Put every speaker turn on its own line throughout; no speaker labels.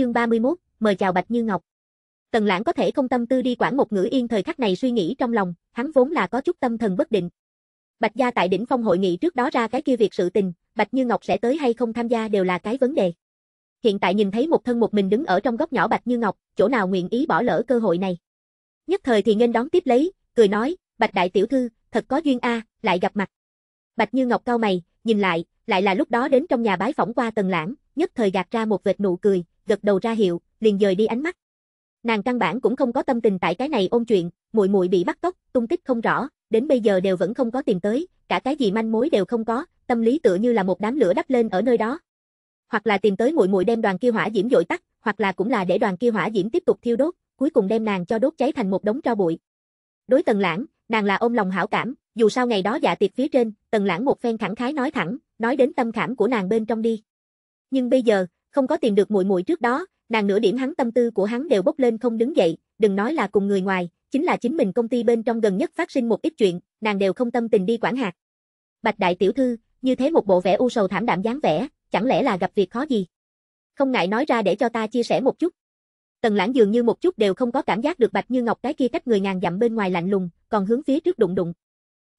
chương 31, mời chào Bạch Như Ngọc. Tần Lãng có thể không tâm tư đi quản một ngữ yên thời khắc này suy nghĩ trong lòng, hắn vốn là có chút tâm thần bất định. Bạch gia tại đỉnh phong hội nghị trước đó ra cái kia việc sự tình, Bạch Như Ngọc sẽ tới hay không tham gia đều là cái vấn đề. Hiện tại nhìn thấy một thân một mình đứng ở trong góc nhỏ Bạch Như Ngọc, chỗ nào nguyện ý bỏ lỡ cơ hội này. Nhất thời thì nghênh đón tiếp lấy, cười nói, "Bạch đại tiểu thư, thật có duyên a, lại gặp mặt." Bạch Như Ngọc cau mày, nhìn lại, lại là lúc đó đến trong nhà bái phỏng qua Tần Lãng, nhất thời gạt ra một vệt nụ cười, gật đầu ra hiệu, liền dời đi ánh mắt. Nàng căn bản cũng không có tâm tình tại cái này ôn chuyện, muội muội bị bắt cóc, tung tích không rõ, đến bây giờ đều vẫn không có tìm tới, cả cái gì manh mối đều không có, tâm lý tựa như là một đám lửa đắp lên ở nơi đó. Hoặc là tìm tới muội muội đem đoàn kia hỏa diễm dội tắt, hoặc là cũng là để đoàn kia hỏa diễm tiếp tục thiêu đốt, cuối cùng đem nàng cho đốt cháy thành một đống tro bụi. Đối Tần Lãng, nàng là ôm lòng hảo cảm, dù sao ngày đó dạ tiệc phía trên, Tần Lãng một phen thẳng khái nói thẳng, nói đến tâm khảm của nàng bên trong đi. Nhưng bây giờ, không có tìm được muội muội trước đó, nàng nửa điểm hắn tâm tư của hắn đều bốc lên không đứng dậy, đừng nói là cùng người ngoài, chính là chính mình công ty bên trong gần nhất phát sinh một ít chuyện, nàng đều không tâm tình đi quản hạt. Bạch đại tiểu thư, như thế một bộ vẻ u sầu thảm đạm dáng vẻ, chẳng lẽ là gặp việc khó gì? Không ngại nói ra để cho ta chia sẻ một chút. Tần Lãng dường như một chút đều không có cảm giác được Bạch Như Ngọc cái kia cách người ngàn dặm bên ngoài lạnh lùng, còn hướng phía trước đụng đụng.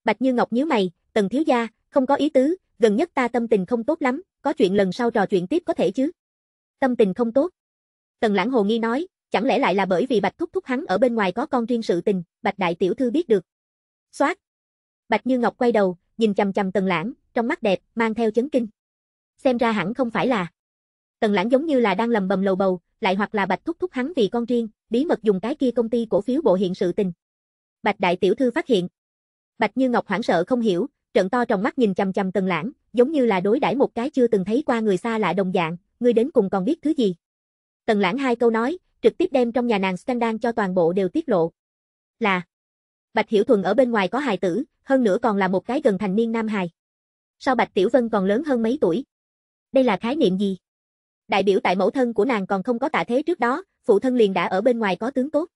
Bạch Như Ngọc nhíu mày, "Tần thiếu gia, không có ý tứ, gần nhất ta tâm tình không tốt lắm, có chuyện lần sau trò chuyện tiếp có thể chứ?" tâm tình không tốt. Tần lãng hồ nghi nói, chẳng lẽ lại là bởi vì Bạch Thúc Thúc hắn ở bên ngoài có con riêng sự tình, Bạch Đại Tiểu Thư biết được. Xoát! Bạch Như Ngọc quay đầu, nhìn chầm chầm tần lãng, trong mắt đẹp, mang theo chấn kinh. Xem ra hẳn không phải là. Tần lãng giống như là đang lầm bầm lầu bầu, lại hoặc là Bạch Thúc Thúc hắn vì con riêng, bí mật dùng cái kia công ty cổ phiếu bộ hiện sự tình. Bạch Đại Tiểu Thư phát hiện. Bạch Như Ngọc hoảng sợ không hiểu, trận to trong mắt nhìn chầm chầm tần lãng, giống như là đối đãi một cái chưa từng thấy qua người xa lạ đồng dạng, ngươi đến cùng còn biết thứ gì? Tần lãng hai câu nói, trực tiếp đem trong nhà nàng scandal cho toàn bộ đều tiết lộ. Là Bạch Hiểu Thuần ở bên ngoài có hài tử, hơn nữa còn là một cái gần thành niên nam hài. Sao Bạch Tiểu Vân còn lớn hơn mấy tuổi? Đây là khái niệm gì? Đại biểu tại mẫu thân của nàng còn không có tạ thế trước đó, phụ thân liền đã ở bên ngoài có tướng tốt.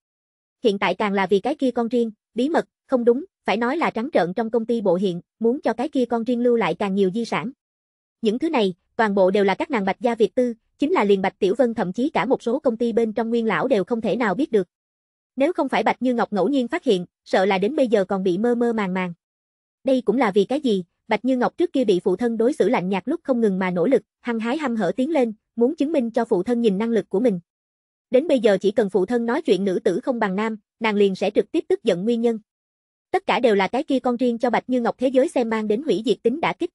Hiện tại càng là vì cái kia con riêng, bí mật, không đúng, phải nói là trắng trợn trong công ty bộ hiện, muốn cho cái kia con riêng lưu lại càng nhiều di sản. Những thứ này, toàn bộ đều là các nàng Bạch gia Việt tư, chính là liền Bạch Tiểu Vân thậm chí cả một số công ty bên trong Nguyên lão đều không thể nào biết được. Nếu không phải Bạch Như Ngọc ngẫu nhiên phát hiện, sợ là đến bây giờ còn bị mơ mơ màng màng. Đây cũng là vì cái gì, Bạch Như Ngọc trước kia bị phụ thân đối xử lạnh nhạt lúc không ngừng mà nỗ lực, hăng hái hăm hở tiến lên, muốn chứng minh cho phụ thân nhìn năng lực của mình. Đến bây giờ chỉ cần phụ thân nói chuyện nữ tử không bằng nam, nàng liền sẽ trực tiếp tức giận nguyên nhân. Tất cả đều là cái kia con riêng cho Bạch Như Ngọc thế giới xem mang đến hủy diệt tính đã kích.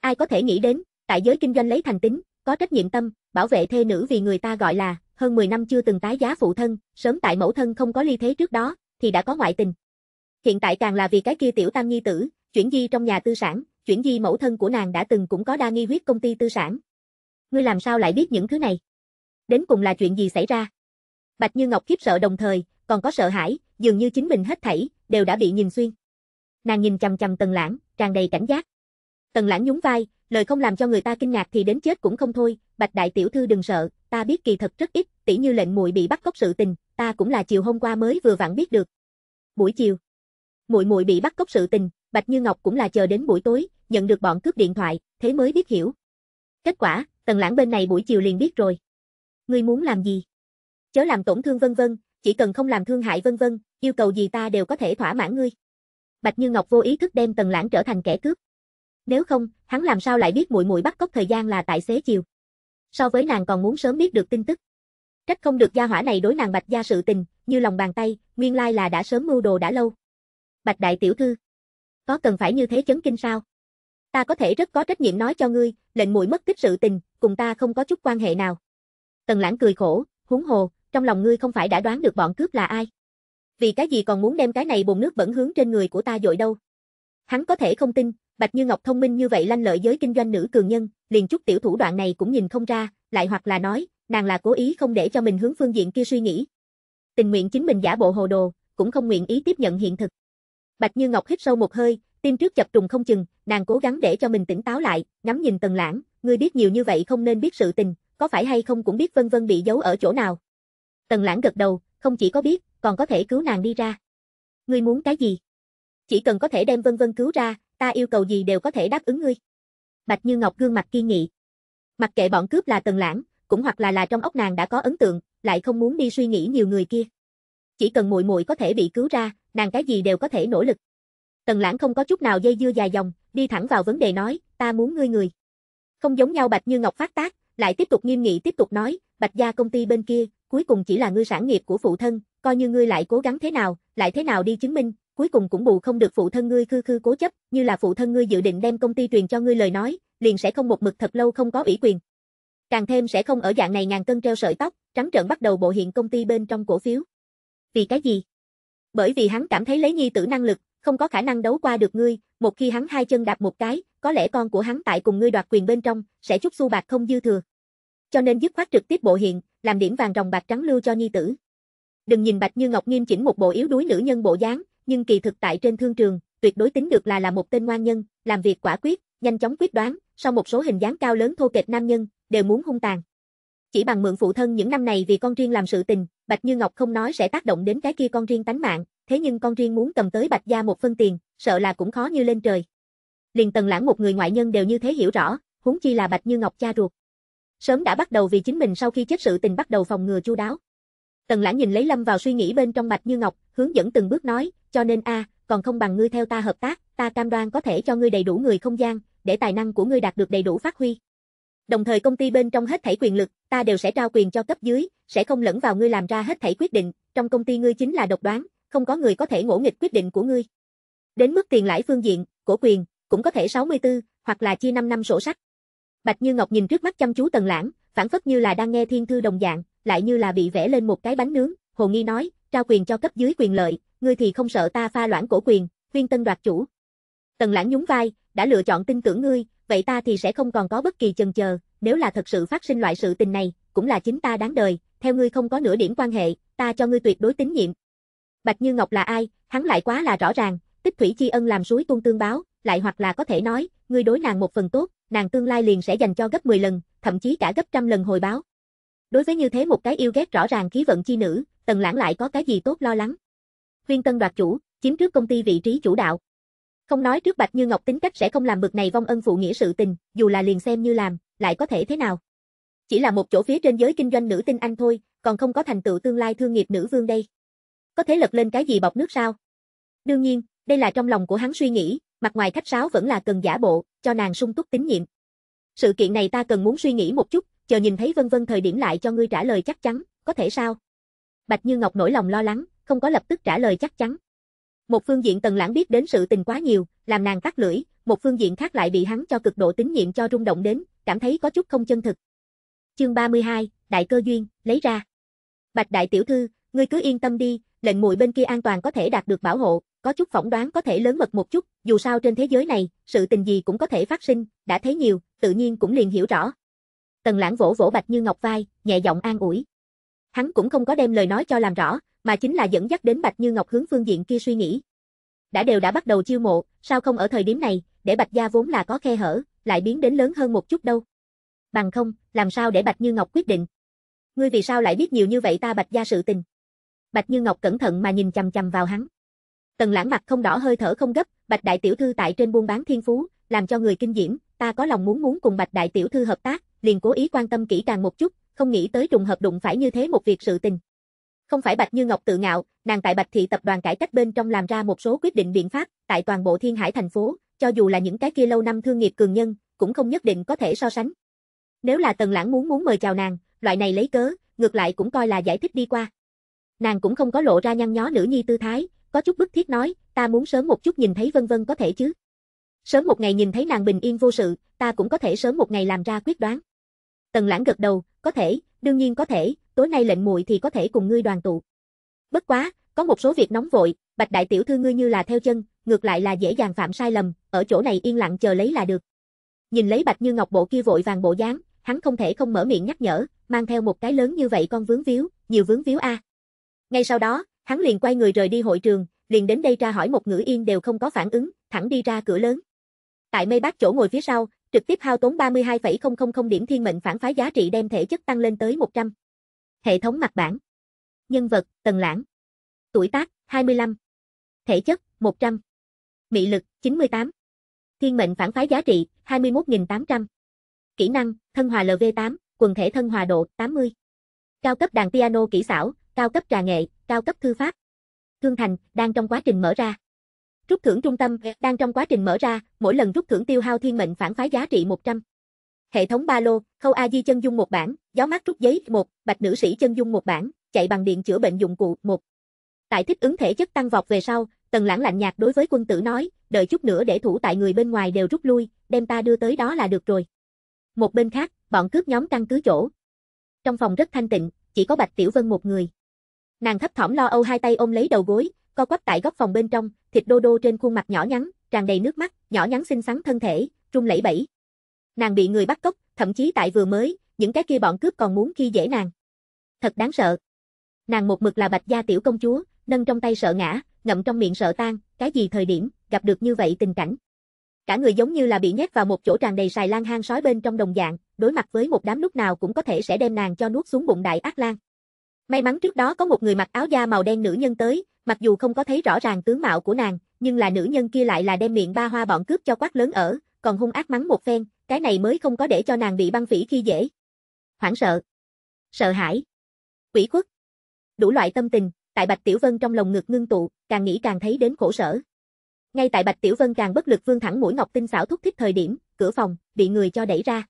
Ai có thể nghĩ đến, Tại giới kinh doanh lấy thành tính, có trách nhiệm tâm, bảo vệ thê nữ vì người ta gọi là, hơn 10 năm chưa từng tái giá phụ thân, sớm tại mẫu thân không có ly thế trước đó, thì đã có ngoại tình. Hiện tại càng là vì cái kia tiểu tam nhi tử, chuyển di trong nhà tư sản, chuyển di mẫu thân của nàng đã từng cũng có đa nghi huyết công ty tư sản. Ngươi làm sao lại biết những thứ này? Đến cùng là chuyện gì xảy ra? Bạch Như Ngọc khiếp sợ đồng thời, còn có sợ hãi, dường như chính mình hết thảy, đều đã bị nhìn xuyên. Nàng nhìn chầm chầm Tần Lãng, tràn đầy cảnh giác. Tần Lãng nhún vai, lời không làm cho người ta kinh ngạc thì đến chết cũng không thôi, Bạch đại tiểu thư đừng sợ, ta biết kỳ thật rất ít, tỷ như lệnh muội bị bắt cóc sự tình, ta cũng là chiều hôm qua mới vừa vặn biết được. Buổi chiều, muội muội bị bắt cóc sự tình, Bạch Như Ngọc cũng là chờ đến buổi tối, nhận được bọn cướp điện thoại, thế mới biết hiểu. Kết quả, Tần Lãng bên này buổi chiều liền biết rồi. Ngươi muốn làm gì? Chớ làm tổn thương vân vân, chỉ cần không làm thương hại vân vân, yêu cầu gì ta đều có thể thỏa mãn ngươi. Bạch Như Ngọc vô ý thức đem Tần Lãng trở thành kẻ cướp. Nếu không, hắn làm sao lại biết muội muội bắt cóc thời gian là tại xế chiều. So với nàng còn muốn sớm biết được tin tức. Trách không được gia hỏa này đối nàng Bạch gia sự tình, như lòng bàn tay, nguyên lai là đã sớm mưu đồ đã lâu. Bạch đại tiểu thư, có cần phải như thế chấn kinh sao? Ta có thể rất có trách nhiệm nói cho ngươi, lệnh muội mất tích sự tình, cùng ta không có chút quan hệ nào. Tần Lãng cười khổ, huống hồ, trong lòng ngươi không phải đã đoán được bọn cướp là ai. Vì cái gì còn muốn đem cái này bồn nước vẫn hướng trên người của ta dội đâu? Hắn có thể không tin, Bạch Như Ngọc thông minh như vậy lanh lợi giới kinh doanh nữ cường nhân, liền chút tiểu thủ đoạn này cũng nhìn không ra, lại hoặc là nói, nàng là cố ý không để cho mình hướng phương diện kia suy nghĩ. Tình nguyện chính mình giả bộ hồ đồ, cũng không nguyện ý tiếp nhận hiện thực. Bạch Như Ngọc hít sâu một hơi, tim trước chập trùng không chừng, nàng cố gắng để cho mình tỉnh táo lại, ngắm nhìn Tần Lãng, ngươi biết nhiều như vậy không nên biết sự tình, có phải hay không cũng biết vân vân bị giấu ở chỗ nào. Tần Lãng gật đầu, không chỉ có biết, còn có thể cứu nàng đi ra. Ngươi muốn cái gì? Chỉ cần có thể đem vân vân cứu ra, ta yêu cầu gì đều có thể đáp ứng ngươi. Bạch Như Ngọc gương mặt kiên nghị. Mặc kệ bọn cướp là Tần Lãng, cũng hoặc là là trong ốc nàng đã có ấn tượng, lại không muốn đi suy nghĩ nhiều người kia. Chỉ cần muội muội có thể bị cứu ra, nàng cái gì đều có thể nỗ lực. Tần Lãng không có chút nào dây dưa dài dòng, đi thẳng vào vấn đề nói, ta muốn ngươi người. Không giống nhau Bạch Như Ngọc phát tác, lại tiếp tục nghiêm nghị tiếp tục nói, Bạch gia công ty bên kia, cuối cùng chỉ là ngươi sản nghiệp của phụ thân, coi như ngươi lại cố gắng thế nào, lại thế nào đi chứng minh, cuối cùng cũng bù không được phụ thân ngươi khư khư cố chấp, như là phụ thân ngươi dự định đem công ty truyền cho ngươi lời nói, liền sẽ không một mực thật lâu không có ủy quyền. Càng thêm sẽ không ở dạng này ngàn cân treo sợi tóc, trắng trợn bắt đầu bộ hiện công ty bên trong cổ phiếu. Vì cái gì? Bởi vì hắn cảm thấy lấy nhi tử năng lực, không có khả năng đấu qua được ngươi, một khi hắn hai chân đạp một cái, có lẽ con của hắn tại cùng ngươi đoạt quyền bên trong, sẽ chút xu bạc không dư thừa. Cho nên dứt khoát trực tiếp bộ hiện, làm điểm vàng ròng bạc trắng lưu cho nhi tử. Đừng nhìn Bạch Như Ngọc nghiêm chỉnh một bộ yếu đuối nữ nhân bộ dáng, nhưng kỳ thực tại trên thương trường, tuyệt đối tính được là là một tên ngoan nhân, làm việc quả quyết, nhanh chóng quyết đoán, sau một số hình dáng cao lớn thô kệch nam nhân, đều muốn hung tàn. Chỉ bằng mượn phụ thân những năm này vì con riêng làm sự tình, Bạch Như Ngọc không nói sẽ tác động đến cái kia con riêng tánh mạng, thế nhưng con riêng muốn cầm tới Bạch gia một phân tiền, sợ là cũng khó như lên trời. Liền Tần Lãng một người ngoại nhân đều như thế hiểu rõ, huống chi là Bạch Như Ngọc cha ruột. Sớm đã bắt đầu vì chính mình sau khi chết sự tình bắt đầu phòng ngừa chu đáo. Tần Lãng nhìn lấy Lâm vào suy nghĩ bên trong Bạch Như Ngọc, hướng dẫn từng bước nói, cho nên a, còn không bằng ngươi theo ta hợp tác, ta cam đoan có thể cho ngươi đầy đủ người không gian, để tài năng của ngươi đạt được đầy đủ phát huy. Đồng thời công ty bên trong hết thảy quyền lực, ta đều sẽ trao quyền cho cấp dưới, sẽ không lẫn vào ngươi làm ra hết thảy quyết định, trong công ty ngươi chính là độc đoán, không có người có thể ngỗ nghịch quyết định của ngươi. Đến mức tiền lãi phương diện, cổ quyền, cũng có thể 64, hoặc là chia 5 năm sổ sách. Bạch Như Ngọc nhìn trước mắt chăm chú Tần Lãng, phản phất như là đang nghe thiên thư đồng dạng, lại như là bị vẽ lên một cái bánh nướng, hồ nghi nói, trao quyền cho cấp dưới quyền lợi, ngươi thì không sợ ta pha loãng cổ quyền, huyên tân đoạt chủ. Tần lãng nhún vai, đã lựa chọn tin tưởng ngươi, vậy ta thì sẽ không còn có bất kỳ chần chờ, nếu là thật sự phát sinh loại sự tình này, cũng là chính ta đáng đời, theo ngươi không có nửa điểm quan hệ, ta cho ngươi tuyệt đối tín nhiệm. Bạch Như Ngọc là ai, hắn lại quá là rõ ràng, tích thủy chi ân làm suối tuôn tương báo, lại hoặc là có thể nói, ngươi đối nàng một phần tốt, nàng tương lai liền sẽ dành cho gấp 10 lần, thậm chí cả gấp trăm lần hồi báo. Đối với như thế một cái yêu ghét rõ ràng khí vận chi nữ, Tần Lãng lại có cái gì tốt lo lắng. Huyên Tân đoạt chủ, chiếm trước công ty vị trí chủ đạo. Không nói trước Bạch Như Ngọc tính cách sẽ không làm bực này vong ân phụ nghĩa sự tình, dù là liền xem như làm, lại có thể thế nào. Chỉ là một chỗ phía trên giới kinh doanh nữ tinh anh thôi, còn không có thành tựu tương lai thương nghiệp nữ vương đây. Có thể lật lên cái gì bọc nước sao? Đương nhiên, đây là trong lòng của hắn suy nghĩ, mặt ngoài khách sáo vẫn là cần giả bộ, cho nàng sung túc tín nhiệm. Sự kiện này ta cần muốn suy nghĩ một chút, chờ nhìn thấy vân vân thời điểm lại cho ngươi trả lời chắc chắn, có thể sao? Bạch Như Ngọc nổi lòng lo lắng, không có lập tức trả lời chắc chắn. Một phương diện Tần Lãng biết đến sự tình quá nhiều, làm nàng tắt lưỡi, một phương diện khác lại bị hắn cho cực độ tín nhiệm cho rung động đến, cảm thấy có chút không chân thực. Chương 32, đại cơ duyên, lấy ra. Bạch đại tiểu thư, ngươi cứ yên tâm đi, lệnh muội bên kia an toàn có thể đạt được bảo hộ, có chút phỏng đoán có thể lớn mật một chút, dù sao trên thế giới này, sự tình gì cũng có thể phát sinh, đã thấy nhiều, tự nhiên cũng liền hiểu rõ. Tần Lãng vỗ vỗ Bạch Như Ngọc vai, nhẹ giọng an ủi. Hắn cũng không có đem lời nói cho làm rõ, mà chính là dẫn dắt đến Bạch Như Ngọc hướng phương diện kia suy nghĩ. Đã đều đã bắt đầu chiêu mộ, sao không ở thời điểm này, để Bạch gia vốn là có khe hở, lại biến đến lớn hơn một chút đâu. Bằng không, làm sao để Bạch Như Ngọc quyết định? Ngươi vì sao lại biết nhiều như vậy ta Bạch gia sự tình? Bạch Như Ngọc cẩn thận mà nhìn chằm chằm vào hắn. Tần Lãng mặt không đỏ hơi thở không gấp, Bạch đại tiểu thư tại trên buôn bán thiên phú, làm cho người kinh diễm, ta có lòng muốn muốn cùng Bạch đại tiểu thư hợp tác, liền cố ý quan tâm kỹ càng một chút, không nghĩ tới trùng hợp đụng phải như thế một việc sự tình. Không phải Bạch Như Ngọc tự ngạo, nàng tại Bạch Thị tập đoàn cải cách bên trong làm ra một số quyết định biện pháp, tại toàn bộ Thiên Hải thành phố, cho dù là những cái kia lâu năm thương nghiệp cường nhân, cũng không nhất định có thể so sánh. Nếu là Tần Lãng muốn muốn mời chào nàng, loại này lấy cớ, ngược lại cũng coi là giải thích đi qua. Nàng cũng không có lộ ra nhăn nhó nữ nhi tư thái, có chút bức thiết nói, ta muốn sớm một chút nhìn thấy vân vân có thể chứ. Sớm một ngày nhìn thấy nàng bình yên vô sự, ta cũng có thể sớm một ngày làm ra quyết đoán. Tần lãng gật đầu, có thể, đương nhiên có thể, tối nay lệnh muội thì có thể cùng ngươi đoàn tụ. Bất quá, có một số việc nóng vội, Bạch đại tiểu thư ngươi như là theo chân, ngược lại là dễ dàng phạm sai lầm, ở chỗ này yên lặng chờ lấy là được. Nhìn lấy Bạch Như Ngọc bộ kia vội vàng bộ dáng, hắn không thể không mở miệng nhắc nhở, mang theo một cái lớn như vậy con vướng víu, nhiều vướng víu a. Ngay sau đó, hắn liền quay người rời đi hội trường, liền đến đây tra hỏi một ngữ yên đều không có phản ứng, thẳng đi ra cửa lớn. Tại mây bác chỗ ngồi phía sau, trực tiếp hao tốn 32,000 điểm thiên mệnh phản phái giá trị đem thể chất tăng lên tới 100. Hệ thống mặt bản. Nhân vật, Tần Lãng. Tuổi tác, 25. Thể chất, 100. Mị lực, 98. Thiên mệnh phản phái giá trị, 21.800. Kỹ năng, thân hòa LV8, quần thể thân hòa độ, 80. Cao cấp đàn piano kỹ xảo, cao cấp trà nghệ, cao cấp thư pháp. Thương thành, đang trong quá trình mở ra. Rút thưởng trung tâm, đang trong quá trình mở ra, mỗi lần rút thưởng tiêu hao thiên mệnh phản phái giá trị 100. Hệ thống ba lô, khâu A Di chân dung một bản, gió mát rút giấy một, bạch nữ sĩ chân dung một bản, chạy bằng điện chữa bệnh dụng cụ một. Tại thích ứng thể chất tăng vọt về sau, Tần Lãng lạnh nhạt đối với quân tử nói, đợi chút nữa để thủ tại người bên ngoài đều rút lui, đem ta đưa tới đó là được rồi. Một bên khác, bọn cướp nhóm căn cứ chỗ. Trong phòng rất thanh tịnh, chỉ có Bạch Tiểu Vân một người. Nàng thấp thỏm lo âu hai tay ôm lấy đầu gối, co quắp tại góc phòng bên trong, thịt đô đô trên khuôn mặt nhỏ nhắn, tràn đầy nước mắt, nhỏ nhắn xinh xắn thân thể, run lẩy bẩy. Nàng bị người bắt cóc, thậm chí tại vừa mới, những cái kia bọn cướp còn muốn khi dễ nàng. Thật đáng sợ. Nàng một mực là bạch gia tiểu công chúa, nâng trong tay sợ ngã, ngậm trong miệng sợ tan, cái gì thời điểm, gặp được như vậy tình cảnh. Cả người giống như là bị nhét vào một chỗ tràn đầy xài lan hang sói bên trong đồng dạng, đối mặt với một đám lúc nào cũng có thể sẽ đem nàng cho nuốt xuống bụng đại ác lan May mắn trước đó có một người mặc áo da màu đen nữ nhân tới, mặc dù không có thấy rõ ràng tướng mạo của nàng, nhưng là nữ nhân kia lại là đem miệng ba hoa bọn cướp cho quát lớn ở, còn hung ác mắng một phen, cái này mới không có để cho nàng bị băng phỉ khi dễ. Hoảng sợ, sợ hãi, quỷ khuất, đủ loại tâm tình, tại Bạch Tiểu Vân trong lòng ngực ngưng tụ, càng nghĩ càng thấy đến khổ sở. Ngay tại Bạch Tiểu Vân càng bất lực vương thẳng mũi ngọc tinh xảo thúc thích thời điểm, cửa phòng bị người cho đẩy ra.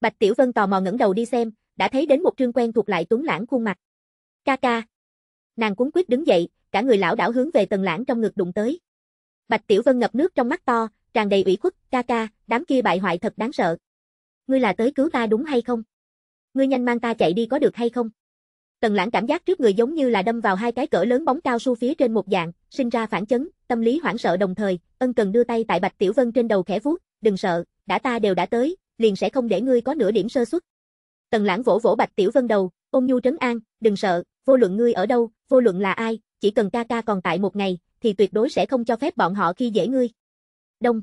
Bạch Tiểu Vân tò mò ngẩng đầu đi xem, đã thấy đến một trương quen thuộc lại tuấn lãng khuôn mặt. "Ca ca." Nàng cuốn quyết đứng dậy, cả người lão đảo hướng về tầng Lãng trong ngực đụng tới. Bạch Tiểu Vân ngập nước trong mắt to, tràn đầy ủy khuất, ca ca, đám kia bại hoại thật đáng sợ. Ngươi là tới cứu ta đúng hay không? Ngươi nhanh mang ta chạy đi có được hay không? Tần lãng cảm giác trước người giống như là đâm vào hai cái cỡ lớn bóng cao su phía trên một dạng, sinh ra phản chấn, tâm lý hoảng sợ đồng thời, ân cần đưa tay tại Bạch Tiểu Vân trên đầu khẽ vuốt, đừng sợ, đã ta đều đã tới, liền sẽ không để ngươi có nửa điểm sơ suất. Tần lãng vỗ vỗ Bạch Tiểu Vân đầu, ôm nhu trấn an, đừng sợ, vô luận ngươi ở đâu, vô luận là ai, chỉ cần ca ca còn tại một ngày, thì tuyệt đối sẽ không cho phép bọn họ khi dễ ngươi. Đông.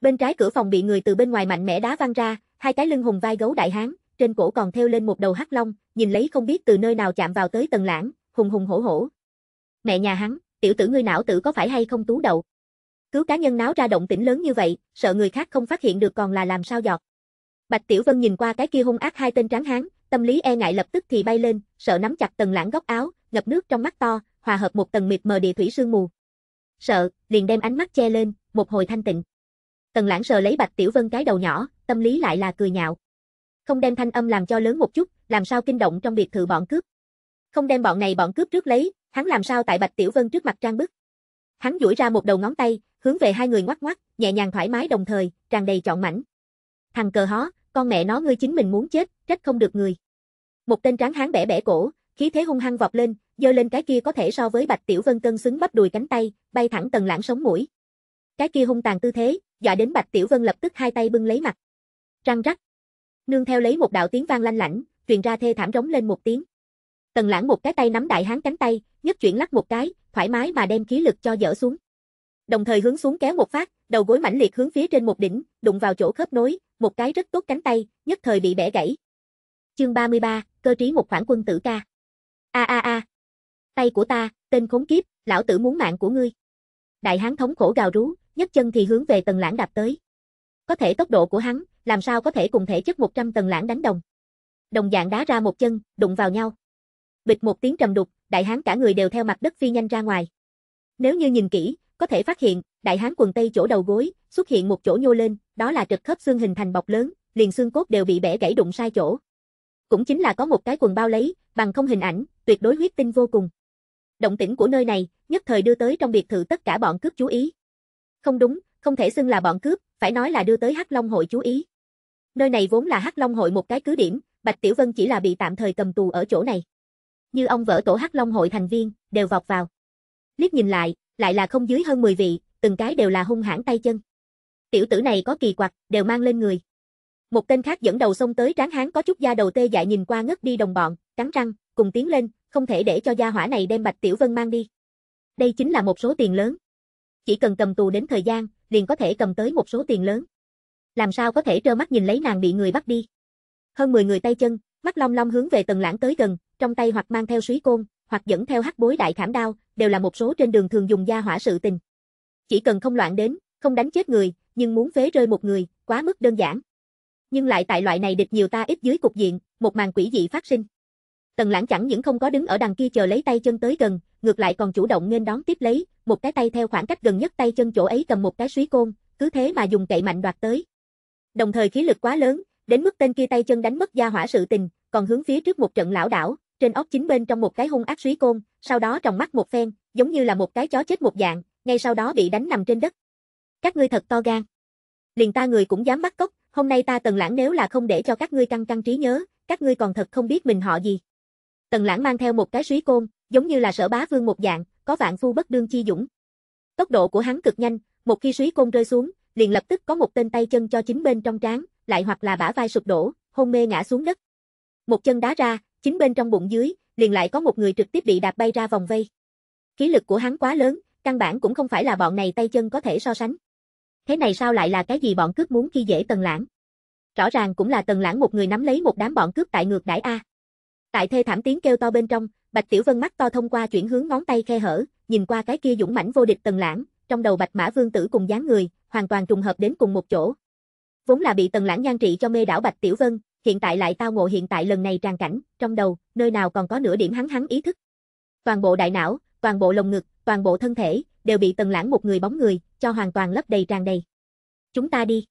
Bên trái cửa phòng bị người từ bên ngoài mạnh mẽ đá văng ra, hai cái lưng hùng vai gấu đại hán, trên cổ còn theo lên một đầu hắc long, nhìn lấy không biết từ nơi nào chạm vào tới tầng lãng, hùng hùng hổ hổ. Mẹ nhà hắn, tiểu tử ngươi não tử có phải hay không tú đầu? Cứu cá nhân náo ra động tĩnh lớn như vậy, sợ người khác không phát hiện được còn là làm sao giọt. Bạch Tiểu Vân nhìn qua cái kia hung ác hai tên tráng hán, tâm lý e ngại lập tức thì bay lên, sợ nắm chặt tầng lãng góc áo, ngập nước trong mắt to, hòa hợp một tầng mịt mờ địa thủy sương mù. Sợ, liền đem ánh mắt che lên, một hồi thanh tịnh. Tần lãng sờ lấy Bạch Tiểu Vân cái đầu nhỏ, tâm lý lại là cười nhạo. Không đem thanh âm làm cho lớn một chút, làm sao kinh động trong biệt thự bọn cướp. Không đem bọn này bọn cướp trước lấy, hắn làm sao tại Bạch Tiểu Vân trước mặt trang bức. Hắn duỗi ra một đầu ngón tay, hướng về hai người ngoắc ngoắc, nhẹ nhàng thoải mái đồng thời, tràn đầy trọn mảnh. Thằng cờ hó, con mẹ nó ngươi chính mình muốn chết, trách không được người. Một tên tráng hán bẻ bẻ cổ, khí thế hung hăng vọt lên, giơ lên cái kia có thể so với Bạch Tiểu Vân cân xứng bắp đùi cánh tay, bay thẳng tầng lãng sống mũi. Cái kia hung tàn tư thế, dọa đến Bạch Tiểu Vân lập tức hai tay bưng lấy mặt. Răng rắc. Nương theo lấy một đạo tiếng vang lanh lảnh, truyền ra thê thảm rống lên một tiếng. Tần Lãng một cái tay nắm đại hán cánh tay, nhất chuyển lắc một cái, thoải mái mà đem khí lực cho dỡ xuống. Đồng thời hướng xuống kéo một phát, đầu gối mãnh liệt hướng phía trên một đỉnh, đụng vào chỗ khớp nối, một cái rất tốt cánh tay, nhất thời bị bẻ gãy. Chương 33, cơ trí một khoảng quân tử ca. A a a. Tay của ta, tên khốn kiếp, lão tử muốn mạng của ngươi. Đại hán thống khổ gào rú, nhấc chân thì hướng về tần lãng đạp tới. Có thể tốc độ của hắn, làm sao có thể cùng thể chất 100 tần lãng đánh đồng. Đồng dạng đá ra một chân, đụng vào nhau. Bịch một tiếng trầm đục, đại hán cả người đều theo mặt đất phi nhanh ra ngoài. Nếu như nhìn kỹ, có thể phát hiện, đại hán quần tây chỗ đầu gối, xuất hiện một chỗ nhô lên, đó là trực khớp xương hình thành bọc lớn, liền xương cốt đều bị bẻ gãy đụng sai chỗ. Cũng chính là có một cái quần bao lấy, bằng không hình ảnh, tuyệt đối huyết tinh vô cùng. Động tĩnh của nơi này, nhất thời đưa tới trong biệt thự tất cả bọn cướp chú ý không đúng, không thể xưng là bọn cướp, phải nói là đưa tới Hắc Long hội chú ý. Nơi này vốn là Hắc Long hội một cái cứ điểm, Bạch Tiểu Vân chỉ là bị tạm thời cầm tù ở chỗ này. Như ông vợ tổ Hắc Long hội thành viên đều vọt vào. Liếc nhìn lại, lại là không dưới hơn 10 vị, từng cái đều là hung hãn tay chân. Tiểu tử này có kỳ quặc, đều mang lên người. Một tên khác dẫn đầu xông tới tráng hán có chút da đầu tê dại nhìn qua ngất đi đồng bọn, cắn răng, cùng tiến lên, không thể để cho gia hỏa này đem Bạch Tiểu Vân mang đi. Đây chính là một số tiền lớn. Chỉ cần cầm tù đến thời gian, liền có thể cầm tới một số tiền lớn. Làm sao có thể trơ mắt nhìn lấy nàng bị người bắt đi. Hơn 10 người tay chân, mắt long long hướng về tần lãng tới gần, trong tay hoặc mang theo suối côn, hoặc dẫn theo hắc bối đại khảm đao, đều là một số trên đường thường dùng gia hỏa sự tình. Chỉ cần không loạn đến, không đánh chết người, nhưng muốn phế rơi một người, quá mức đơn giản. Nhưng lại tại loại này địch nhiều ta ít dưới cục diện, một màn quỷ dị phát sinh. Tần Lãng chẳng những không có đứng ở đằng kia chờ lấy tay chân tới gần, ngược lại còn chủ động nên đón tiếp lấy, một cái tay theo khoảng cách gần nhất tay chân chỗ ấy cầm một cái suý côn, cứ thế mà dùng cậy mạnh đoạt tới. Đồng thời khí lực quá lớn, đến mức tên kia tay chân đánh mất gia hỏa sự tình, còn hướng phía trước một trận lão đảo, trên óc chính bên trong một cái hung ác suý côn, sau đó trong mắt một phen, giống như là một cái chó chết một dạng, ngay sau đó bị đánh nằm trên đất. Các ngươi thật to gan. Liền ta người cũng dám bắt cóc, hôm nay ta Tần Lãng nếu là không để cho các ngươi căng căng trí nhớ, các ngươi còn thật không biết mình họ gì. Tần Lãng mang theo một cái suý côn, giống như là sở bá vương một dạng, có vạn phu bất đương chi dũng. Tốc độ của hắn cực nhanh, một khi suối côn rơi xuống, liền lập tức có một tên tay chân cho chính bên trong trán, lại hoặc là bả vai sụp đổ, hôn mê ngã xuống đất. Một chân đá ra, chính bên trong bụng dưới, liền lại có một người trực tiếp bị đạp bay ra vòng vây. Khí lực của hắn quá lớn, căn bản cũng không phải là bọn này tay chân có thể so sánh. Thế này sao lại là cái gì bọn cướp muốn khi dễ Tần Lãng? Rõ ràng cũng là Tần Lãng một người nắm lấy một đám bọn cướp tại ngược đãi a. Tại thê thảm tiếng kêu to bên trong, Bạch Tiểu Vân mắt to thông qua chuyển hướng ngón tay khe hở, nhìn qua cái kia dũng mãnh vô địch Tần Lãng, trong đầu Bạch Mã Vương tử cùng dáng người, hoàn toàn trùng hợp đến cùng một chỗ. Vốn là bị Tần Lãng nhan trị cho mê đảo Bạch Tiểu Vân, hiện tại lại tao ngộ hiện tại lần này tràn cảnh, trong đầu, nơi nào còn có nửa điểm hắn hắn ý thức. Toàn bộ đại não, toàn bộ lồng ngực, toàn bộ thân thể đều bị Tần Lãng một người bóng người cho hoàn toàn lấp đầy tràn đầy. Chúng ta đi.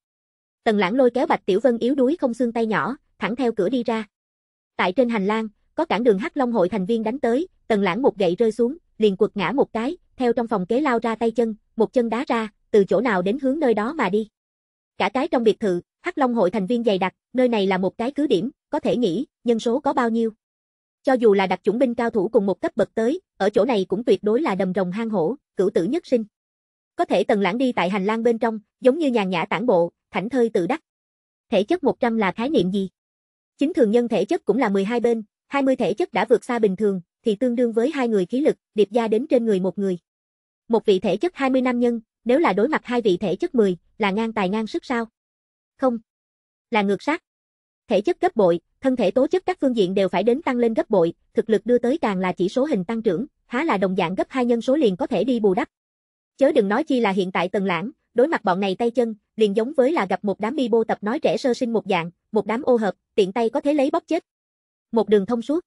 Tần Lãng lôi kéo Bạch Tiểu Vân yếu đuối không xương tay nhỏ, thẳng theo cửa đi ra. Tại trên hành lang, có cản đường Hắc Long hội thành viên đánh tới, Tần Lãng một gậy rơi xuống, liền quật ngã một cái, theo trong phòng kế lao ra tay chân, một chân đá ra, từ chỗ nào đến hướng nơi đó mà đi. Cả cái trong biệt thự, Hắc Long hội thành viên dày đặc, nơi này là một cái cứ điểm, có thể nghĩ, nhân số có bao nhiêu. Cho dù là đặc chủng binh cao thủ cùng một cấp bậc tới, ở chỗ này cũng tuyệt đối là đầm rồng hang hổ, cửu tử nhất sinh. Có thể Tần Lãng đi tại hành lang bên trong, giống như nhàn nhã tản bộ, thảnh thơi tự đắc. Thể chất 100 là khái niệm gì? Chính thường nhân thể chất cũng là 12 bên, 20 thể chất đã vượt xa bình thường, thì tương đương với hai người khí lực, điệp gia đến trên người một người. Một vị thể chất 20 nam nhân, nếu là đối mặt hai vị thể chất 10, là ngang tài ngang sức sao? Không. Là ngược sát. Thể chất gấp bội, thân thể tố chất các phương diện đều phải đến tăng lên gấp bội, thực lực đưa tới càng là chỉ số hình tăng trưởng, há là đồng dạng gấp hai nhân số liền có thể đi bù đắp. Chớ đừng nói chi là hiện tại Tần Lãng, đối mặt bọn này tay chân, liền giống với là gặp một đám bi bô tập nói trẻ sơ sinh một dạng, một đám ô hợp, tiện tay có thể lấy bóc chết một đường thông suốt.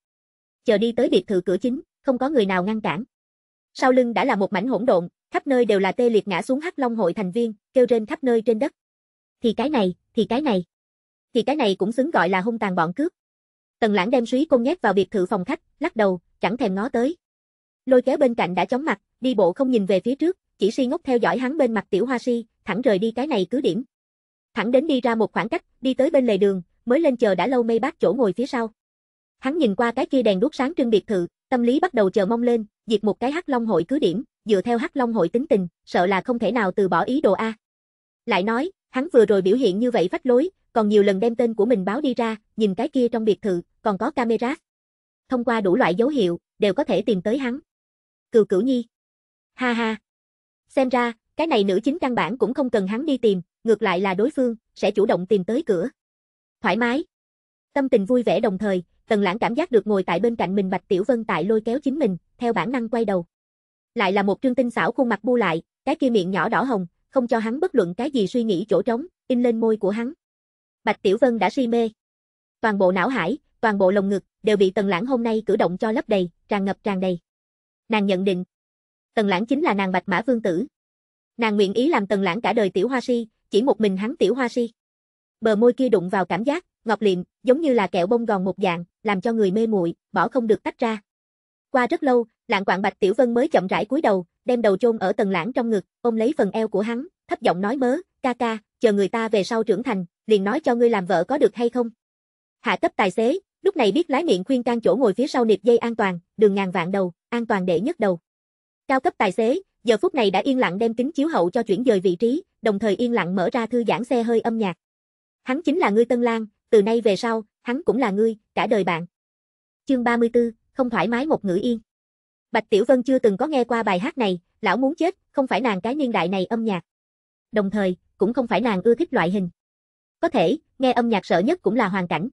Chờ đi tới biệt thự cửa chính, không có người nào ngăn cản. Sau lưng đã là một mảnh hỗn độn, khắp nơi đều là tê liệt ngã xuống Hắc Long hội thành viên, kêu rên khắp nơi trên đất. Thì cái này, thì cái này. Thì cái này cũng xứng gọi là hung tàn bọn cướp. Tần Lãng đem suý côn nhét vào biệt thự phòng khách, lắc đầu, chẳng thèm ngó tới. Lôi kéo bên cạnh đã chóng mặt, đi bộ không nhìn về phía trước, chỉ si ngốc theo dõi hắn bên mặt tiểu hoa si, thẳng rời đi cái này cứ điểm. Thẳng đến đi ra một khoảng cách, đi tới bên lề đường, mới lên chờ đã lâu mây bác chỗ ngồi phía sau. Hắn nhìn qua cái kia đèn đuốc sáng trưng biệt thự, tâm lý bắt đầu chờ mong lên, diệt một cái Hắc Long hội cứ điểm, dựa theo Hắc Long hội tính tình, sợ là không thể nào từ bỏ ý đồ a. Lại nói, hắn vừa rồi biểu hiện như vậy phách lối, còn nhiều lần đem tên của mình báo đi ra, nhìn cái kia trong biệt thự, còn có camera. Thông qua đủ loại dấu hiệu, đều có thể tìm tới hắn. Cừu Cửu Nhi. Ha ha. Xem ra, cái này nữ chính căn bản cũng không cần hắn đi tìm, ngược lại là đối phương sẽ chủ động tìm tới cửa. Thoải mái. Tâm tình vui vẻ đồng thời, Tần lãng cảm giác được ngồi tại bên cạnh mình Bạch Tiểu Vân tại lôi kéo chính mình, theo bản năng quay đầu. Lại là một trương tinh xảo khuôn mặt bu lại, cái kia miệng nhỏ đỏ hồng, không cho hắn bất luận cái gì suy nghĩ chỗ trống, in lên môi của hắn. Bạch Tiểu Vân đã si mê. Toàn bộ não hải, toàn bộ lồng ngực, đều bị Tần lãng hôm nay cử động cho lấp đầy, tràn ngập tràn đầy. Nàng nhận định. Tần lãng chính là nàng Bạch Mã Vương Tử. Nàng nguyện ý làm Tần lãng cả đời Tiểu Hoa Si, chỉ một mình hắn Tiểu Hoa Si. Bờ môi kia đụng vào cảm giác, ngọc liệm, giống như là kẹo bông gòn một dạng, làm cho người mê muội, bỏ không được tách ra. Qua rất lâu, Lạng Quạng Bạch Tiểu Vân mới chậm rãi cúi đầu, đem đầu chôn ở Tần Lãng trong ngực, ôm lấy phần eo của hắn, thấp giọng nói mớ, "Ca ca, chờ người ta về sau trưởng thành, liền nói cho ngươi làm vợ có được hay không?" Hạ cấp tài xế, lúc này biết lái miệng khuyên can chỗ ngồi phía sau niệm dây an toàn, đường ngàn vạn đầu, an toàn để nhất đầu. Cao cấp tài xế, giờ phút này đã yên lặng đem kính chiếu hậu cho chuyển dời vị trí, đồng thời yên lặng mở ra thư giãn xe hơi âm nhạc. Hắn chính là ngươi Tân Lang, từ nay về sau, hắn cũng là ngươi, cả đời bạn. Chương 34, không thoải mái một ngữ yên. Bạch Tiểu Vân chưa từng có nghe qua bài hát này, lão muốn chết, không phải nàng cái niên đại này âm nhạc. Đồng thời, cũng không phải nàng ưa thích loại hình. Có thể, nghe âm nhạc sợ nhất cũng là hoàn cảnh.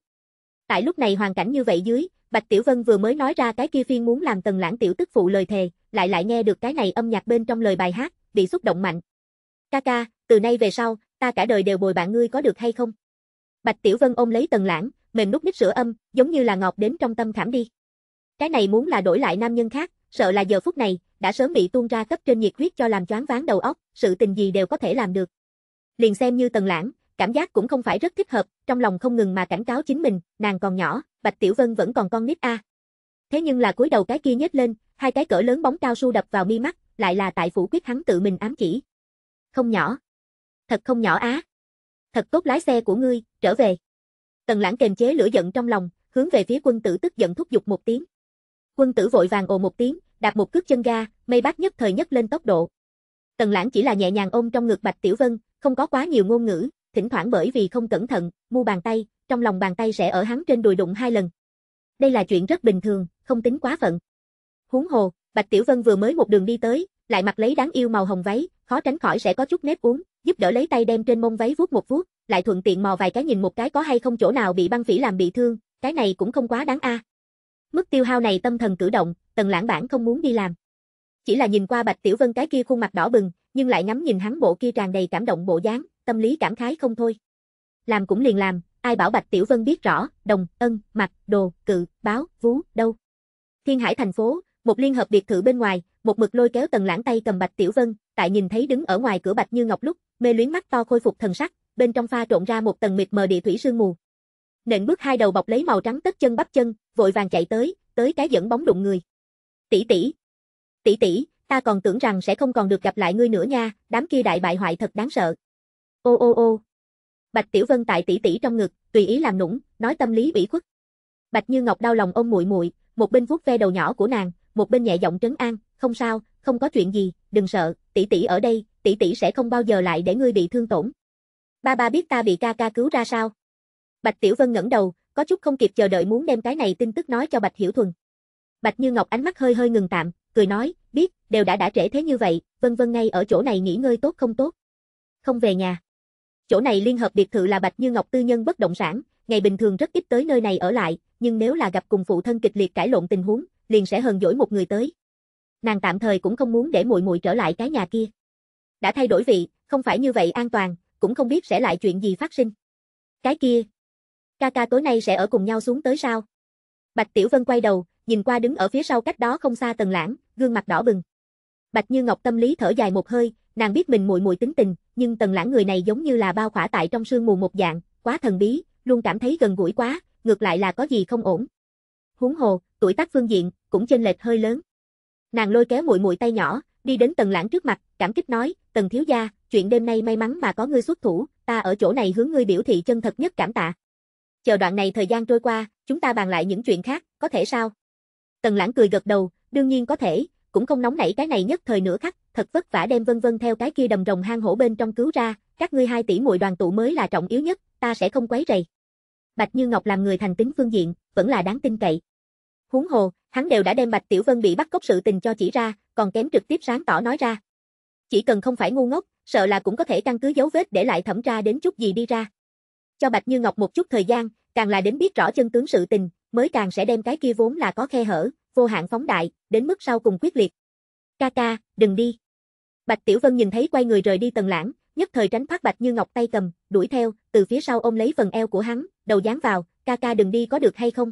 Tại lúc này hoàn cảnh như vậy dưới, Bạch Tiểu Vân vừa mới nói ra cái kia phiên muốn làm tần lãng tiểu tức phụ lời thề, lại lại nghe được cái này âm nhạc bên trong lời bài hát, bị xúc động mạnh. Ca ca, từ nay về sau, ta cả đời đều bồi bạn ngươi có được hay không? Bạch Tiểu Vân ôm lấy tần lãng, mềm nút nít sữa âm, giống như là ngọt đến trong tâm khảm đi. Cái này muốn là đổi lại nam nhân khác, sợ là giờ phút này, đã sớm bị tuôn ra cấp trên nhiệt huyết cho làm choáng váng đầu óc, sự tình gì đều có thể làm được. Liền xem như tần lãng, cảm giác cũng không phải rất thích hợp, trong lòng không ngừng mà cảnh cáo chính mình, nàng còn nhỏ, Bạch Tiểu Vân vẫn còn con nít a. Thế nhưng là cúi đầu cái kia nhếch lên, hai cái cỡ lớn bóng cao su đập vào mi mắt, lại là tại phủ quyết hắn tự mình ám chỉ. Không nhỏ. Thật không nhỏ á. Thật tốt lái xe của ngươi, trở về. Tần lãng kềm chế lửa giận trong lòng, hướng về phía quân tử tức giận thúc giục một tiếng. Quân tử vội vàng ồ một tiếng, đạp một cước chân ga, mây bát nhất thời nhất lên tốc độ. Tần lãng chỉ là nhẹ nhàng ôm trong ngực Bạch Tiểu Vân, không có quá nhiều ngôn ngữ, thỉnh thoảng bởi vì không cẩn thận, mu bàn tay, trong lòng bàn tay sẽ ở hắn trên đùi đụng hai lần. Đây là chuyện rất bình thường, không tính quá phận. Huống hồ, Bạch Tiểu Vân vừa mới một đường đi tới, lại mặc lấy đáng yêu màu hồng váy, khó tránh khỏi sẽ có chút nếp uống, giúp đỡ lấy tay đem trên mông váy vuốt một vuốt, lại thuận tiện mò vài cái nhìn một cái có hay không chỗ nào bị băng phỉ làm bị thương, cái này cũng không quá đáng a. À. Mức tiêu hao này tâm thần cử động, Tần Lãng bản không muốn đi làm. Chỉ là nhìn qua Bạch Tiểu Vân cái kia khuôn mặt đỏ bừng, nhưng lại ngắm nhìn hắn bộ kia tràn đầy cảm động bộ dáng, tâm lý cảm khái không thôi. Làm cũng liền làm, ai bảo Bạch Tiểu Vân biết rõ, đồng, ân, mặt, đồ, cự, báo, vú, đâu. Thiên Hải thành phố, một liên hợp biệt thự bên ngoài, một mực lôi kéo Tần Lãng tay cầm Bạch Tiểu Vân, tại nhìn thấy đứng ở ngoài cửa Bạch Như Ngọc lúc, mê luyến mắt to khôi phục thần sắc, bên trong pha trộn ra một tầng mịt mờ địa thủy sương mù. Nện bước hai đầu bọc lấy màu trắng tất chân bắp chân, vội vàng chạy tới, tới cái dẫn bóng đụng người. Tỷ tỷ, tỷ tỷ, ta còn tưởng rằng sẽ không còn được gặp lại ngươi nữa nha, đám kia đại bại hoại thật đáng sợ. Ô ô ô. Bạch Tiểu Vân tại tỷ tỷ trong ngực, tùy ý làm nũng, nói tâm lý bị khuất. Bạch Như Ngọc đau lòng ôm muội muội, một bên vuốt ve đầu nhỏ của nàng, một bên nhẹ giọng trấn an, không sao, không có chuyện gì, đừng sợ, tỷ tỷ ở đây, tỷ tỷ sẽ không bao giờ lại để ngươi bị thương tổn. Ba ba biết ta bị ca ca cứu ra sao? Bạch Tiểu Vân ngẩng đầu, có chút không kịp chờ đợi muốn đem cái này tin tức nói cho Bạch Hiểu Thuần. Bạch Như Ngọc ánh mắt hơi hơi ngừng tạm, cười nói, biết, đều đã đã trễ thế như vậy, vân vân ngay ở chỗ này nghỉ ngơi tốt không tốt. Không về nhà. Chỗ này liên hợp biệt thự là Bạch Như Ngọc tư nhân bất động sản, ngày bình thường rất ít tới nơi này ở lại, nhưng nếu là gặp cùng phụ thân kịch liệt cãi lộn tình huống, liền sẽ hờn dỗi một người tới. Nàng tạm thời cũng không muốn để muội muội trở lại cái nhà kia. Đã thay đổi vị, không phải như vậy an toàn, cũng không biết sẽ lại chuyện gì phát sinh. Cái kia, ca ca tối nay sẽ ở cùng nhau xuống tới sao? Bạch Tiểu Vân quay đầu, nhìn qua đứng ở phía sau cách đó không xa Tần Lãng, gương mặt đỏ bừng. Bạch Như Ngọc tâm lý thở dài một hơi, nàng biết mình muội muội tính tình, nhưng Tần Lãng người này giống như là bao khỏa tại trong sương mù một dạng, quá thần bí, luôn cảm thấy gần gũi quá, ngược lại là có gì không ổn. Huống hồ, tuổi tác phương diện cũng chênh lệch hơi lớn. Nàng lôi kéo muội muội tay nhỏ, đi đến Tần Lãng trước mặt, cảm kích nói, "Tần thiếu gia, chuyện đêm nay may mắn mà có ngươi xuất thủ, ta ở chỗ này hướng ngươi biểu thị chân thật nhất cảm tạ. Chờ đoạn này thời gian trôi qua, chúng ta bàn lại những chuyện khác, có thể sao? Tần lãng cười gật đầu, đương nhiên có thể, cũng không nóng nảy cái này nhất thời nữa khắc, thật vất vả đem vân vân theo cái kia đầm rồng hang hổ bên trong cứu ra, các ngươi hai tỷ muội đoàn tụ mới là trọng yếu nhất, ta sẽ không quấy rầy. Bạch Như Ngọc làm người thành tính phương diện, vẫn là đáng tin cậy. Huống hồ, hắn đều đã đem Bạch Tiểu Vân bị bắt cóc sự tình cho chỉ ra, còn kém trực tiếp sáng tỏ nói ra. Chỉ cần không phải ngu ngốc, sợ là cũng có thể căn cứ dấu vết để lại thẩm tra đến chút gì đi ra. Cho Bạch Như Ngọc một chút thời gian, càng là đến biết rõ chân tướng sự tình, mới càng sẽ đem cái kia vốn là có khe hở, vô hạn phóng đại, đến mức sau cùng quyết liệt. Ca ca, đừng đi. Bạch Tiểu Vân nhìn thấy quay người rời đi tầng lãng, nhất thời tránh thoát Bạch Như Ngọc tay cầm, đuổi theo, từ phía sau ôm lấy phần eo của hắn, đầu dán vào, ca ca đừng đi có được hay không?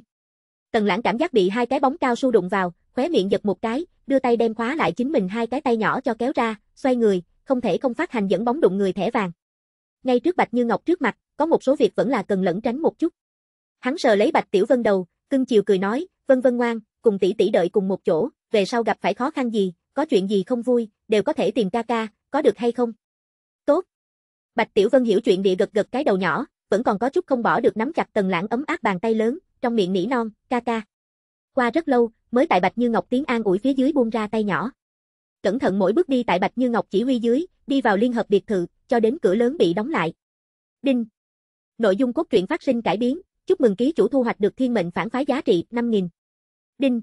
Tần lãng cảm giác bị hai cái bóng cao su đụng vào, khóe miệng giật một cái, đưa tay đem khóa lại chính mình hai cái tay nhỏ cho kéo ra, xoay người, không thể không phát hành dẫn bóng đụng người thẻ vàng. Ngay trước Bạch Như Ngọc trước mặt, có một số việc vẫn là cần lẩn tránh một chút. Hắn sờ lấy Bạch Tiểu Vân đầu, cưng chiều cười nói, "Vân Vân ngoan, cùng tỷ tỷ đợi cùng một chỗ, về sau gặp phải khó khăn gì, có chuyện gì không vui, đều có thể tìm ca ca, có được hay không?" "Tốt." Bạch Tiểu Vân hiểu chuyện địa gật gật cái đầu nhỏ, vẫn còn có chút không bỏ được nắm chặt Tần Lãng ấm áp bàn tay lớn, trong miệng nỉ non, "Ca ca." Qua rất lâu, mới tại Bạch Như Ngọc tiếng an ủi phía dưới buông ra tay nhỏ cẩn thận mỗi bước đi tại Bạch Như Ngọc chỉ huy dưới, đi vào liên hợp biệt thự, cho đến cửa lớn bị đóng lại. Đinh. Nội dung cốt truyện phát sinh cải biến, chúc mừng ký chủ thu hoạch được thiên mệnh phản phái giá trị 5000. Đinh.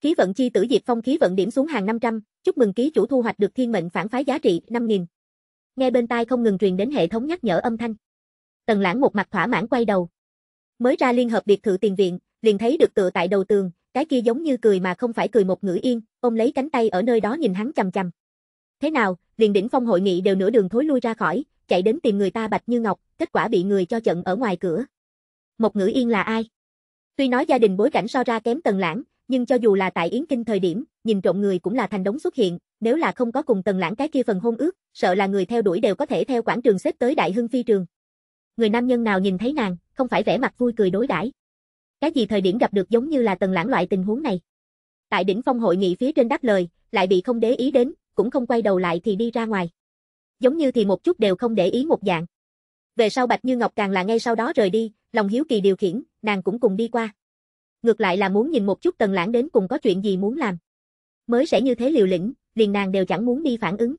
Khí vận chi tử Diệp Phong khí vận điểm xuống hàng 500, chúc mừng ký chủ thu hoạch được thiên mệnh phản phái giá trị 5000. Nghe bên tai không ngừng truyền đến hệ thống nhắc nhở âm thanh. Tần Lãng một mặt thỏa mãn quay đầu. Mới ra liên hợp biệt thự tiền viện, liền thấy được tựa tại đầu tường, cái kia giống như cười mà không phải cười một ngữ yên, ôm lấy cánh tay ở nơi đó nhìn hắn chằm chằm. Thế nào, liền đỉnh phong hội nghị đều nửa đường thối lui ra khỏi, chạy đến tìm người ta Bạch Như Ngọc, kết quả bị người cho trận ở ngoài cửa. Một ngữ yên là ai? Tuy nói gia đình bối cảnh so ra kém Tần Lãng, nhưng cho dù là tại Yến Kinh thời điểm, nhìn trộm người cũng là thành đống xuất hiện, nếu là không có cùng Tần Lãng cái kia phần hôn ước, sợ là người theo đuổi đều có thể theo quảng trường xếp tới Đại Hưng phi trường. Người nam nhân nào nhìn thấy nàng, không phải vẻ mặt vui cười đối đãi cái gì thời điểm gặp được giống như là tần lãng loại tình huống này. Tại đỉnh phong hội nghị phía trên đáp lời, lại bị không để ý đến, cũng không quay đầu lại thì đi ra ngoài. Giống như thì một chút đều không để ý một dạng. Về sau Bạch Như Ngọc càng là ngay sau đó rời đi, lòng hiếu kỳ điều khiển, nàng cũng cùng đi qua. Ngược lại là muốn nhìn một chút tần lãng đến cùng có chuyện gì muốn làm. Mới sẽ như thế liều lĩnh, liền nàng đều chẳng muốn đi phản ứng.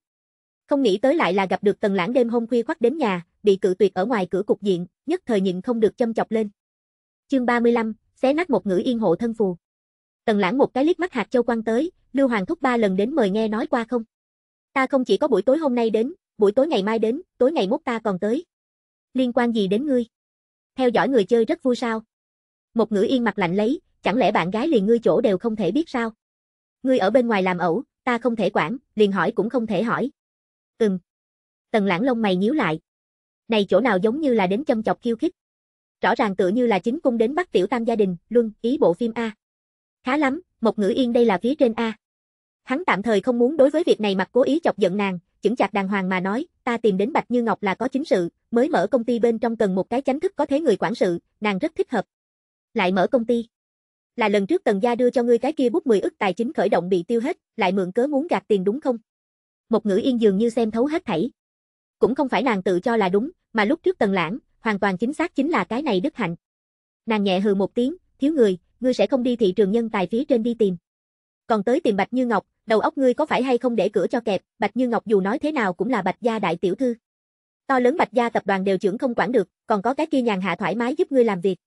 Không nghĩ tới lại là gặp được tần lãng đêm hôm khuya khoắt đến nhà, bị cự tuyệt ở ngoài cửa cục diện, nhất thời nhịn không được châm chọc lên chương 35, xé nát một ngữ yên hộ thân phù. Tần lãng một cái liếc mắt hạt châu quăng tới, Lưu Hoàng thúc ba lần đến mời nghe nói qua không? Ta không chỉ có buổi tối hôm nay đến, buổi tối ngày mai đến, tối ngày mốt ta còn tới. Liên quan gì đến ngươi? Theo dõi người chơi rất vui sao? Một ngữ yên mặt lạnh lấy, chẳng lẽ bạn gái liền ngươi chỗ đều không thể biết sao? Ngươi ở bên ngoài làm ẩu, ta không thể quản, liền hỏi cũng không thể hỏi. Ừm. Tần lãng lông mày nhíu lại. Này chỗ nào giống như là đến châm chọc khiêu khích rõ ràng tựa như là chính cung đến bắt tiểu tam gia đình, luân, ý bộ phim A. Khá lắm, Một Ngữ Yên đây là phía trên A. Hắn tạm thời không muốn đối với việc này mặc cố ý chọc giận nàng, chững chạc đàng hoàng mà nói, ta tìm đến Bạch Như Ngọc là có chính sự, mới mở công ty bên trong cần một cái chánh thức có thế người quản sự, nàng rất thích hợp. Lại mở công ty. Là lần trước Tần gia đưa cho ngươi cái kia bút 10 ức tài chính khởi động bị tiêu hết, lại mượn cớ muốn gạt tiền đúng không? Một ngữ yên dường như xem thấu hết thảy. Cũng không phải nàng tự cho là đúng, mà lúc trước Tần Lãng, hoàn toàn chính xác chính là cái này đức hạnh. Nàng nhẹ hừ một tiếng, thiếu người, ngươi sẽ không đi thị trường nhân tài phía trên đi tìm. Còn tới tìm Bạch Như Ngọc, đầu óc ngươi có phải hay không để cửa cho kẹp, Bạch Như Ngọc dù nói thế nào cũng là Bạch gia đại tiểu thư. To lớn Bạch gia tập đoàn đều trưởng không quản được, còn có cái kia nhàn hạ thoải mái giúp ngươi làm việc.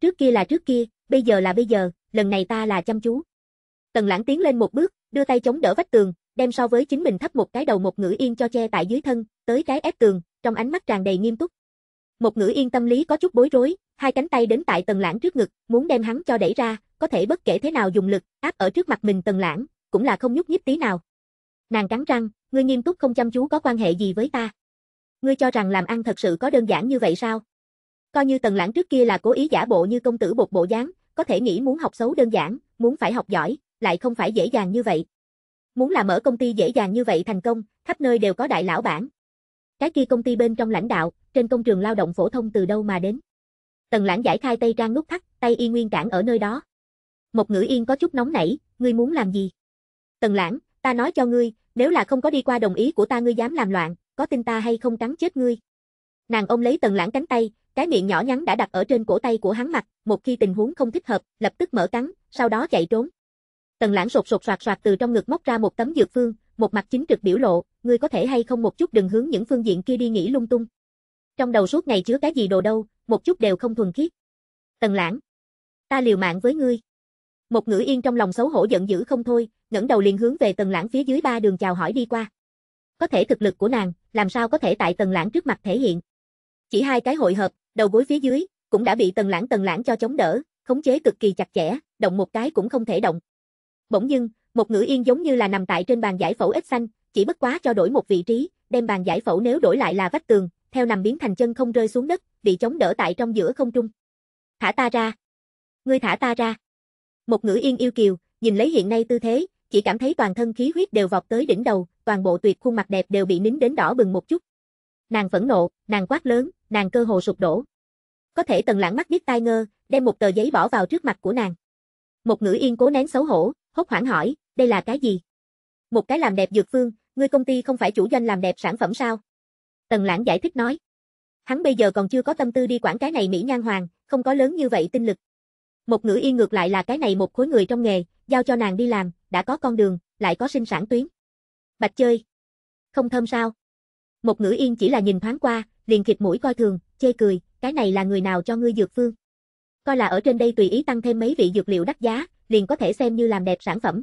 Trước kia là trước kia, bây giờ là bây giờ, lần này ta là chăm chú. Tần Lãng tiến lên một bước, đưa tay chống đỡ vách tường, đem so với chính mình thấp một cái đầu một ngữ yên cho che tại dưới thân, tới cái ép tường, trong ánh mắt tràn đầy nghiêm túc, một ngữ yên tâm lý có chút bối rối, hai cánh tay đến tại tần lãng trước ngực, muốn đem hắn cho đẩy ra, có thể bất kể thế nào dùng lực, áp ở trước mặt mình tần lãng, cũng là không nhúc nhích tí nào. Nàng cắn răng, ngươi nghiêm túc không chăm chú có quan hệ gì với ta. Ngươi cho rằng làm ăn thật sự có đơn giản như vậy sao? Coi như tần lãng trước kia là cố ý giả bộ như công tử bột bộ dáng, có thể nghĩ muốn học xấu đơn giản, muốn phải học giỏi, lại không phải dễ dàng như vậy. Muốn làm ở công ty dễ dàng như vậy thành công, khắp nơi đều có đại lão bản. Cái kia công ty bên trong lãnh đạo, trên công trường lao động phổ thông từ đâu mà đến. Tần lãng giải khai tay trang nút thắt, tay y nguyên cản ở nơi đó. Một ngữ yên có chút nóng nảy, ngươi muốn làm gì? Tần lãng, ta nói cho ngươi, nếu là không có đi qua đồng ý của ta ngươi dám làm loạn, có tin ta hay không cắn chết ngươi. Nàng ôm lấy tần lãng cánh tay, cái miệng nhỏ nhắn đã đặt ở trên cổ tay của hắn mặt, một khi tình huống không thích hợp, lập tức mở cắn, sau đó chạy trốn. Tần lãng sột sột soạt soạt từ trong ngực móc ra một tấm dược phương, một mặt chính trực biểu lộ, ngươi có thể hay không một chút đừng hướng những phương diện kia đi nghĩ lung tung. Trong đầu suốt ngày chứa cái gì đồ đâu, một chút đều không thuần khiết. Tần lãng. Ta liều mạng với ngươi. Một ngữ yên trong lòng xấu hổ giận dữ không thôi, ngẩng đầu liền hướng về tần lãng phía dưới ba đường chào hỏi đi qua. Có thể thực lực của nàng, làm sao có thể tại tần lãng trước mặt thể hiện. Chỉ hai cái hội hợp, đầu gối phía dưới, cũng đã bị tần lãng tần lãng cho chống đỡ, khống chế cực kỳ chặt chẽ, động một cái cũng không thể động. Bỗng dưng, một ngữ yên giống như là nằm tại trên bàn giải phẫu ít xanh, chỉ bất quá cho đổi một vị trí, đem bàn giải phẫu nếu đổi lại là vách tường, theo nằm biến thành chân không rơi xuống đất, bị chống đỡ tại trong giữa không trung. Thả ta ra. Ngươi thả ta ra. Một ngữ yên yêu kiều, nhìn lấy hiện nay tư thế, chỉ cảm thấy toàn thân khí huyết đều vọt tới đỉnh đầu, toàn bộ tuyệt khuôn mặt đẹp đều bị nín đến đỏ bừng một chút. Nàng phẫn nộ, nàng quát lớn, nàng cơ hồ sụp đổ. Có thể tần lãng mắt biết tai ngơ, đem một tờ giấy bỏ vào trước mặt của nàng. Một ngữ yên cố nén xấu hổ, hốt hoảng hỏi, đây là cái gì? Một cái làm đẹp dược phương, ngươi công ty không phải chủ doanh làm đẹp sản phẩm sao? Tần Lãng giải thích nói. Hắn bây giờ còn chưa có tâm tư đi quản cái này Mỹ Nhan Hoàng, không có lớn như vậy tinh lực. Một ngữ yên ngược lại là cái này một khối người trong nghề, giao cho nàng đi làm, đã có con đường, lại có sinh sản tuyến. Bạch chơi. Không thơm sao? Một ngữ yên chỉ là nhìn thoáng qua, liền khịt mũi coi thường, chê cười, cái này là người nào cho ngươi dược phương. Coi là ở trên đây tùy ý tăng thêm mấy vị dược liệu đắt giá, liền có thể xem như làm đẹp sản phẩm.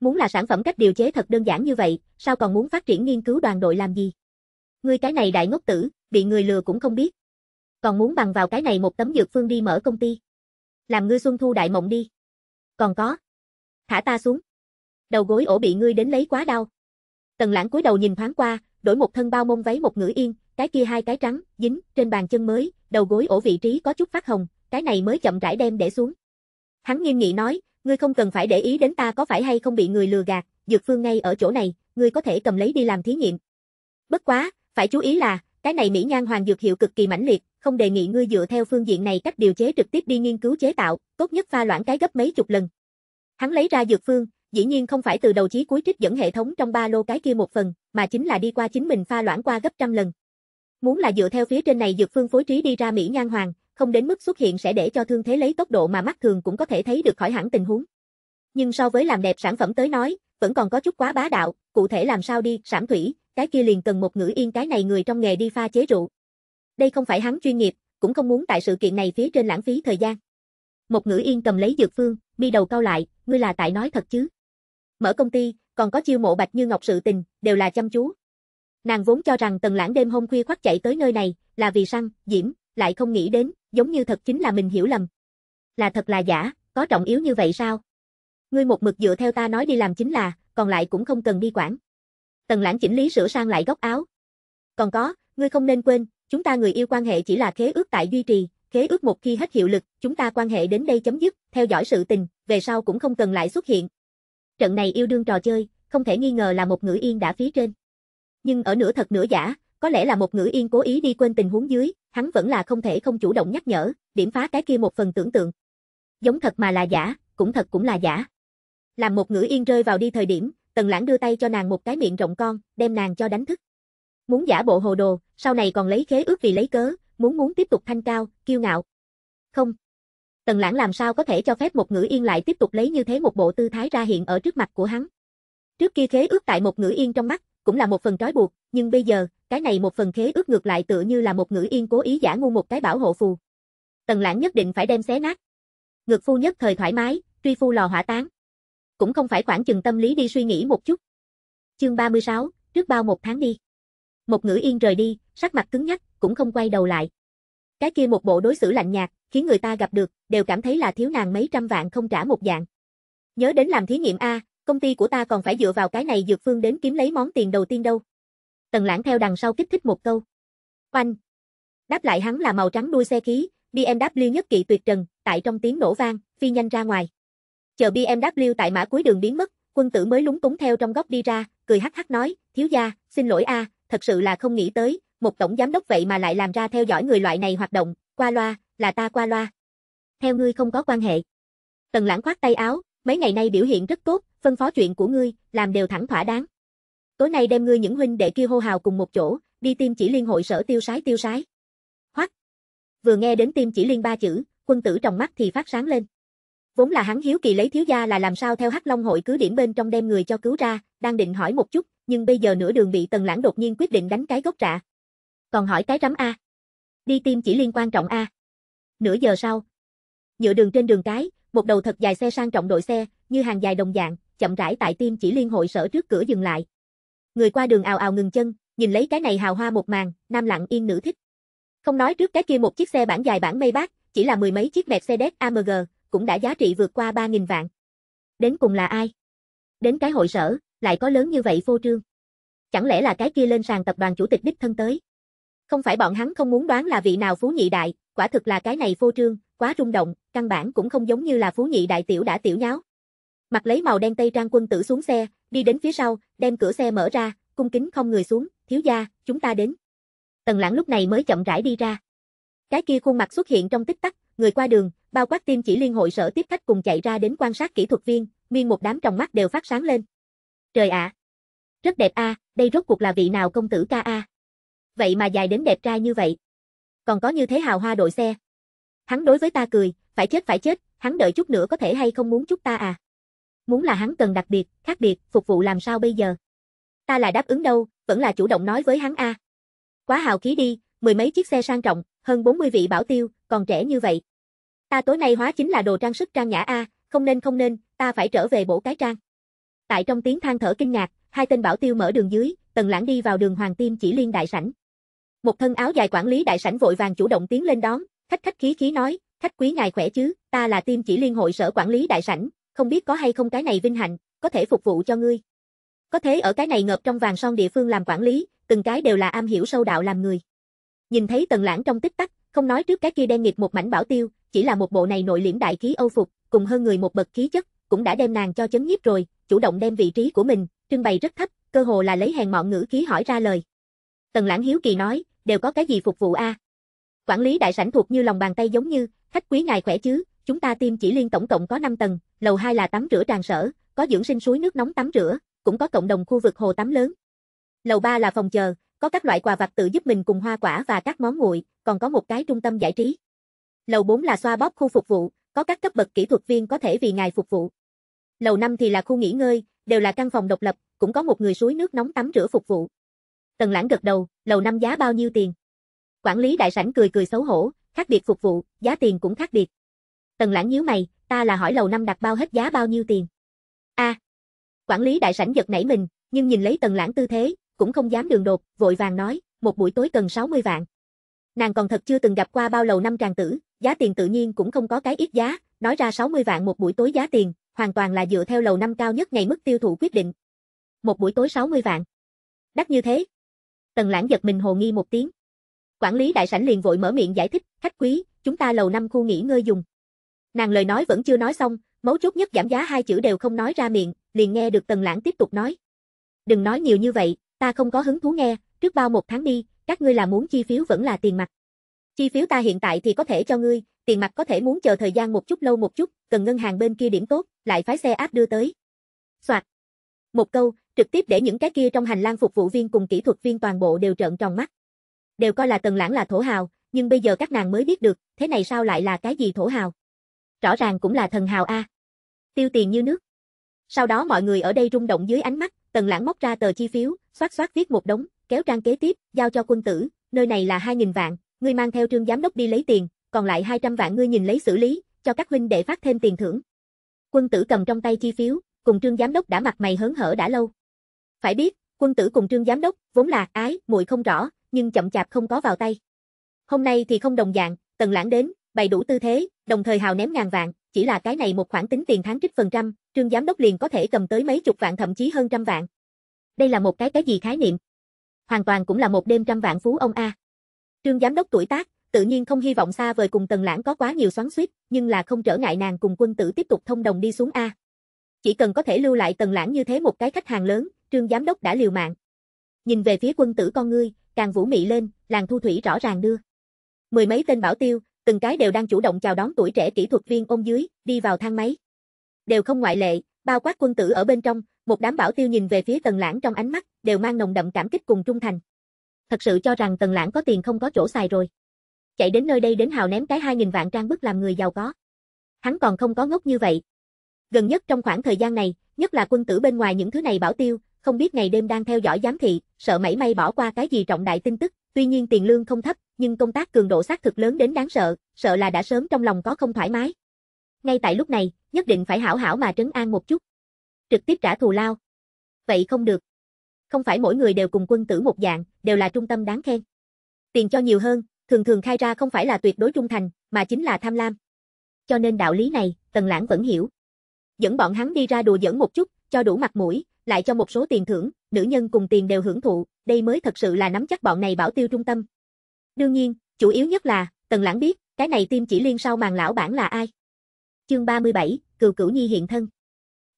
Muốn là sản phẩm cách điều chế thật đơn giản như vậy, sao còn muốn phát triển nghiên cứu đoàn đội làm gì? Ngươi cái này đại ngốc tử, bị người lừa cũng không biết. Còn muốn bằng vào cái này một tấm dược phương đi mở công ty. Làm ngươi xuân thu đại mộng đi. Còn có. Thả ta xuống. Đầu gối ổ bị ngươi đến lấy quá đau. Tần lãng cúi đầu nhìn thoáng qua, đổi một thân bao mông váy một ngữ yên, cái kia hai cái trắng, dính, trên bàn chân mới, đầu gối ổ vị trí có chút phát hồng, cái này mới chậm rãi đem để xuống. Hắn nghiêm nghị nói, ngươi không cần phải để ý đến ta có phải hay không bị người lừa gạt, dược phương ngay ở chỗ này, ngươi có thể cầm lấy đi làm thí nghiệm. Bất quá, phải chú ý là, cái này Mỹ Nhan Hoàng Dược hiệu cực kỳ mãnh liệt, không đề nghị ngươi dựa theo phương diện này cách điều chế trực tiếp đi nghiên cứu chế tạo, tốt nhất pha loãng cái gấp mấy chục lần. Hắn lấy ra dược phương, dĩ nhiên không phải từ đầu chí cuối trích dẫn hệ thống trong ba lô cái kia một phần, mà chính là đi qua chính mình pha loãng qua gấp trăm lần. Muốn là dựa theo phía trên này dược phương phối trí đi ra Mỹ Nhan Hoàng, không đến mức xuất hiện sẽ để cho thương thế lấy tốc độ mà mắt thường cũng có thể thấy được khỏi hẳn tình huống. Nhưng so với làm đẹp sản phẩm tới nói, vẫn còn có chút quá bá đạo, cụ thể làm sao đi, Sảm Thủy, cái kia liền cần một ngữ yên cái này người trong nghề đi pha chế rượu. Đây không phải hắn chuyên nghiệp, cũng không muốn tại sự kiện này phía trên lãng phí thời gian. Một ngữ yên cầm lấy dược phương, mi đầu cau lại, ngươi là tại nói thật chứ? Mở công ty, còn có chiêu mộ Bạch Như Ngọc sự tình, đều là chăm chú. Nàng vốn cho rằng Tần Lãng đêm hôm khuya khoắt chạy tới nơi này là vì săn, diễm, lại không nghĩ đến, giống như thật chính là mình hiểu lầm. Là thật là giả, có trọng yếu như vậy sao? Ngươi một mực dựa theo ta nói đi làm chính là, còn lại cũng không cần đi quản. Tần Lãng chỉnh lý sửa sang lại góc áo. Còn có, ngươi không nên quên, chúng ta người yêu quan hệ chỉ là khế ước tại duy trì, khế ước một khi hết hiệu lực, chúng ta quan hệ đến đây chấm dứt, theo dõi sự tình, về sau cũng không cần lại xuất hiện. Trận này yêu đương trò chơi, không thể nghi ngờ là một ngữ yên đã phía trên. Nhưng ở nửa thật nửa giả, có lẽ là một ngữ yên cố ý đi quên tình huống dưới, hắn vẫn là không thể không chủ động nhắc nhở, điểm phá cái kia một phần tưởng tượng. Giống thật mà là giả, cũng thật cũng là giả. Làm một ngữ yên rơi vào đi thời điểm, Tần Lãng đưa tay cho nàng một cái miệng rộng con, đem nàng cho đánh thức. Muốn giả bộ hồ đồ, sau này còn lấy khế ước vì lấy cớ, muốn muốn tiếp tục thanh cao, kiêu ngạo. Không. Tần Lãng làm sao có thể cho phép một ngữ yên lại tiếp tục lấy như thế một bộ tư thái ra hiện ở trước mặt của hắn. Trước kia khế ước tại một ngữ yên trong mắt, cũng là một phần trói buộc, nhưng bây giờ, cái này một phần khế ước ngược lại tựa như là một ngữ yên cố ý giả ngu một cái bảo hộ phù. Tần Lãng nhất định phải đem xé nát. Ngược phu nhất thời thoải mái, truy phu lò hỏa tán cũng không phải khoảng chừng tâm lý đi suy nghĩ một chút. Chương 36, trước bao một tháng đi. Một ngữ yên rời đi, sắc mặt cứng nhắc, cũng không quay đầu lại. Cái kia một bộ đối xử lạnh nhạt, khiến người ta gặp được, đều cảm thấy là thiếu nàng mấy trăm vạn không trả một dạng. Nhớ đến làm thí nghiệm A, công ty của ta còn phải dựa vào cái này dược phương đến kiếm lấy món tiền đầu tiên đâu. Tần lãng theo đằng sau kích thích một câu. Oanh! Đáp lại hắn là màu trắng đuôi xe khí, BMW nhất kỵ tuyệt trần, tại trong tiếng nổ vang, phi nhanh ra ngoài. Chờ BMW tại mã cuối đường biến mất, quân tử mới lúng túng theo trong góc đi ra, cười hắc hắc nói, thiếu gia, xin lỗi a, thật sự là không nghĩ tới, một tổng giám đốc vậy mà lại làm ra theo dõi người loại này hoạt động, qua loa, là ta qua loa. Theo ngươi không có quan hệ. Tần lãng khoát tay áo, mấy ngày nay biểu hiện rất tốt, phân phó chuyện của ngươi, làm đều thẳng thỏa đáng. Tối nay đem ngươi những huynh đệ kia hô hào cùng một chỗ, đi tiêm chỉ liên hội sở tiêu sái tiêu sái. Hoắc. Vừa nghe đến tiêm chỉ liên ba chữ, quân tử trong mắt thì phát sáng lên. Vốn là hắn hiếu kỳ lấy thiếu gia là làm sao theo Hắc Long hội cứ điểm bên trong đem người cho cứu ra, đang định hỏi một chút, nhưng bây giờ nửa đường bị Tần Lãng đột nhiên quyết định đánh cái gốc rạ. Còn hỏi cái rắm a. Đi tim chỉ liên quan trọng a. Nửa giờ sau, nhựa đường trên đường cái, một đầu thật dài xe sang trọng đội xe, như hàng dài đồng dạng, chậm rãi tại tim chỉ liên hội sở trước cửa dừng lại. Người qua đường ào ào ngừng chân, nhìn lấy cái này hào hoa một màn, nam lặng yên nữ thích. Không nói trước cái kia một chiếc xe bản dài bản mây bác, chỉ là mười mấy chiếc mẹt xe đét AMG, cũng đã giá trị vượt qua 3.000 vạn. Đến cùng là ai? Đến cái hội sở, lại có lớn như vậy phô trương. Chẳng lẽ là cái kia lên sàn tập đoàn chủ tịch đích thân tới? Không phải bọn hắn không muốn đoán là vị nào phú nhị đại, quả thực là cái này phô trương, quá rung động, căn bản cũng không giống như là phú nhị đại tiểu đã tiểu nháo. Mặc lấy màu đen tây trang quân tử xuống xe, đi đến phía sau, đem cửa xe mở ra, cung kính không người xuống, thiếu gia, chúng ta đến. Tần lãng lúc này mới chậm rãi đi ra. Cái kia khuôn mặt xuất hiện trong tích tắc, người qua đường, bao quát tim chỉ liên hội sở tiếp khách cùng chạy ra đến quan sát kỹ thuật viên, nguyên một đám trong mắt đều phát sáng lên. Trời ạ! rất đẹp a, đây rốt cuộc là vị nào công tử ca a? Vậy mà dài đến đẹp trai như vậy. Còn có như thế hào hoa đội xe. Hắn đối với ta cười, phải chết phải chết, hắn đợi chút nữa có thể hay không muốn chút ta à? Muốn là hắn cần đặc biệt, khác biệt, phục vụ làm sao bây giờ? Ta là đáp ứng đâu, vẫn là chủ động nói với hắn a. Quá hào khí đi, mười mấy chiếc xe sang trọng, hơn 40 vị bảo tiêu, còn trẻ như vậy. Ta tối nay hóa chính là đồ trang sức trang nhã A, không nên không nên, ta phải trở về bổ cái trang. Tại trong tiếng than thở kinh ngạc, hai tên bảo tiêu mở đường dưới, tần lãng đi vào đường hoàng tim chỉ liên đại sảnh. Một thân áo dài quản lý đại sảnh vội vàng chủ động tiến lên đón, khách khách khí khí nói, khách quý ngài khỏe chứ, ta là tim chỉ liên hội sở quản lý đại sảnh, không biết có hay không cái này vinh hạnh, có thể phục vụ cho ngươi. Có thế ở cái này ngợp trong vàng son địa phương làm quản lý, từng cái đều là am hiểu sâu đạo làm người. Nhìn thấy tần lãng trong tích tắc, không nói trước cái kia đen nghiệt một mảnh bảo tiêu, chỉ là một bộ này nội liễm đại khí âu phục, cùng hơn người một bậc khí chất, cũng đã đem nàng cho chấn nhiếp rồi, chủ động đem vị trí của mình, trưng bày rất thấp, cơ hồ là lấy hàng mọn ngữ khí hỏi ra lời. Tần lãng hiếu kỳ nói, đều có cái gì phục vụ a? Quản lý đại sảnh thuộc như lòng bàn tay giống như, khách quý ngài khỏe chứ, chúng ta tiêm chỉ liên tổng cộng có 5 tầng, lầu 2 là tắm rửa tràn sở, có dưỡng sinh suối nước nóng tắm rửa, cũng có cộng đồng khu vực hồ tắm lớn. Lầu 3 là phòng chờ, có các loại quà vặt tự giúp mình cùng hoa quả và các món nguội, còn có một cái trung tâm giải trí. Lầu 4 là xoa bóp khu phục vụ, có các cấp bậc kỹ thuật viên có thể vì ngài phục vụ. Lầu 5 thì là khu nghỉ ngơi, đều là căn phòng độc lập, cũng có một người suối nước nóng tắm rửa phục vụ. Tần Lãng gật đầu, lầu 5 giá bao nhiêu tiền? Quản lý đại sảnh cười cười xấu hổ, khác biệt phục vụ, giá tiền cũng khác biệt. Tần Lãng nhíu mày, ta là hỏi lầu 5 đặt bao hết giá bao nhiêu tiền? A. À, quản lý đại sảnh giật nảy mình, nhưng nhìn lấy Tần Lãng tư thế, cũng không dám đường đột, vội vàng nói, một buổi tối cần 60 vạn. Nàng còn thật chưa từng gặp qua bao lầu năm tràng tử, giá tiền tự nhiên cũng không có cái ít giá, nói ra 60 vạn một buổi tối giá tiền, hoàn toàn là dựa theo lầu năm cao nhất ngày mức tiêu thụ quyết định. Một buổi tối 60 vạn. Đắt như thế. Tần Lãng giật mình hồ nghi một tiếng. Quản lý đại sảnh liền vội mở miệng giải thích, khách quý, chúng ta lầu năm khu nghỉ ngơi dùng. Nàng lời nói vẫn chưa nói xong, mấu chốt nhất giảm giá hai chữ đều không nói ra miệng, liền nghe được Tần Lãng tiếp tục nói. Đừng nói nhiều như vậy, ta không có hứng thú nghe, trước bao một tháng đi, các ngươi là muốn chi phiếu vẫn là tiền mặt. Chi phiếu ta hiện tại thì có thể cho ngươi, tiền mặt có thể muốn chờ thời gian một chút lâu một chút, cần ngân hàng bên kia điểm tốt, lại phái xe áp đưa tới. Soạt. Một câu, trực tiếp để những cái kia trong hành lang phục vụ viên cùng kỹ thuật viên toàn bộ đều trợn tròn mắt. Đều coi là Tần Lãng là thổ hào, nhưng bây giờ các nàng mới biết được, thế này sao lại là cái gì thổ hào? Rõ ràng cũng là thần hào a. Tiêu tiền như nước. Sau đó mọi người ở đây rung động dưới ánh mắt, Tần Lãng móc ra tờ chi phiếu, xoát xoát viết một đống, kéo trang kế tiếp, giao cho quân tử, nơi này là 2000 vạn, ngươi mang theo Trương giám đốc đi lấy tiền, còn lại 200 vạn ngươi nhìn lấy xử lý, cho các huynh để phát thêm tiền thưởng. Quân tử cầm trong tay chi phiếu, cùng Trương giám đốc đã mặt mày hớn hở đã lâu. Phải biết, quân tử cùng Trương giám đốc vốn là ái muội không rõ, nhưng chậm chạp không có vào tay. Hôm nay thì không đồng dạng, Tần Lãng đến, bày đủ tư thế, đồng thời hào ném ngàn vạn, chỉ là cái này một khoản tính tiền tháng trích phần trăm, Trương Giám đốc liền có thể cầm tới mấy chục vạn thậm chí hơn trăm vạn. Đây là một cái cái gì khái niệm? Hoàn toàn cũng là một đêm trăm vạn phú ông A. Trương Giám đốc tuổi tác, tự nhiên không hy vọng xa vời cùng Tần Lãng có quá nhiều xoắn xuýt, nhưng là không trở ngại nàng cùng quân tử tiếp tục thông đồng đi xuống A. Chỉ cần có thể lưu lại Tần Lãng như thế một cái khách hàng lớn, Trương Giám đốc đã liều mạng. Nhìn về phía quân tử con ngươi, càng vũ mị lên, làng thu thủy rõ ràng đưa. Mười mấy tên bảo tiêu, từng cái đều đang chủ động chào đón tuổi trẻ kỹ thuật viên ôm dưới, đi vào thang máy đều không ngoại lệ, bao quát quân tử ở bên trong, một đám bảo tiêu nhìn về phía Tần Lãng trong ánh mắt, đều mang nồng đậm cảm kích cùng trung thành. Thật sự cho rằng Tần Lãng có tiền không có chỗ xài rồi. Chạy đến nơi đây đến hào ném cái 2000 vạn trang bức làm người giàu có. Hắn còn không có ngốc như vậy. Gần nhất trong khoảng thời gian này, nhất là quân tử bên ngoài những thứ này bảo tiêu, không biết ngày đêm đang theo dõi giám thị, sợ mảy may bỏ qua cái gì trọng đại tin tức, tuy nhiên tiền lương không thấp, nhưng công tác cường độ xác thực lớn đến đáng sợ, sợ là đã sớm trong lòng có không thoải mái, ngay tại lúc này, nhất định phải hảo hảo mà trấn an một chút. Trực tiếp trả thù lao. Vậy không được. Không phải mỗi người đều cùng quân tử một dạng, đều là trung tâm đáng khen. Tiền cho nhiều hơn, thường thường khai ra không phải là tuyệt đối trung thành, mà chính là tham lam. Cho nên đạo lý này, Tần Lãng vẫn hiểu. Dẫn bọn hắn đi ra đùa dẫn một chút, cho đủ mặt mũi, lại cho một số tiền thưởng, nữ nhân cùng tiền đều hưởng thụ, đây mới thật sự là nắm chắc bọn này bảo tiêu trung tâm. Đương nhiên, chủ yếu nhất là, Tần Lãng biết, cái này tim chỉ liên sau màn lão bản là ai chương 37, cừu cửu nhi hiện thân.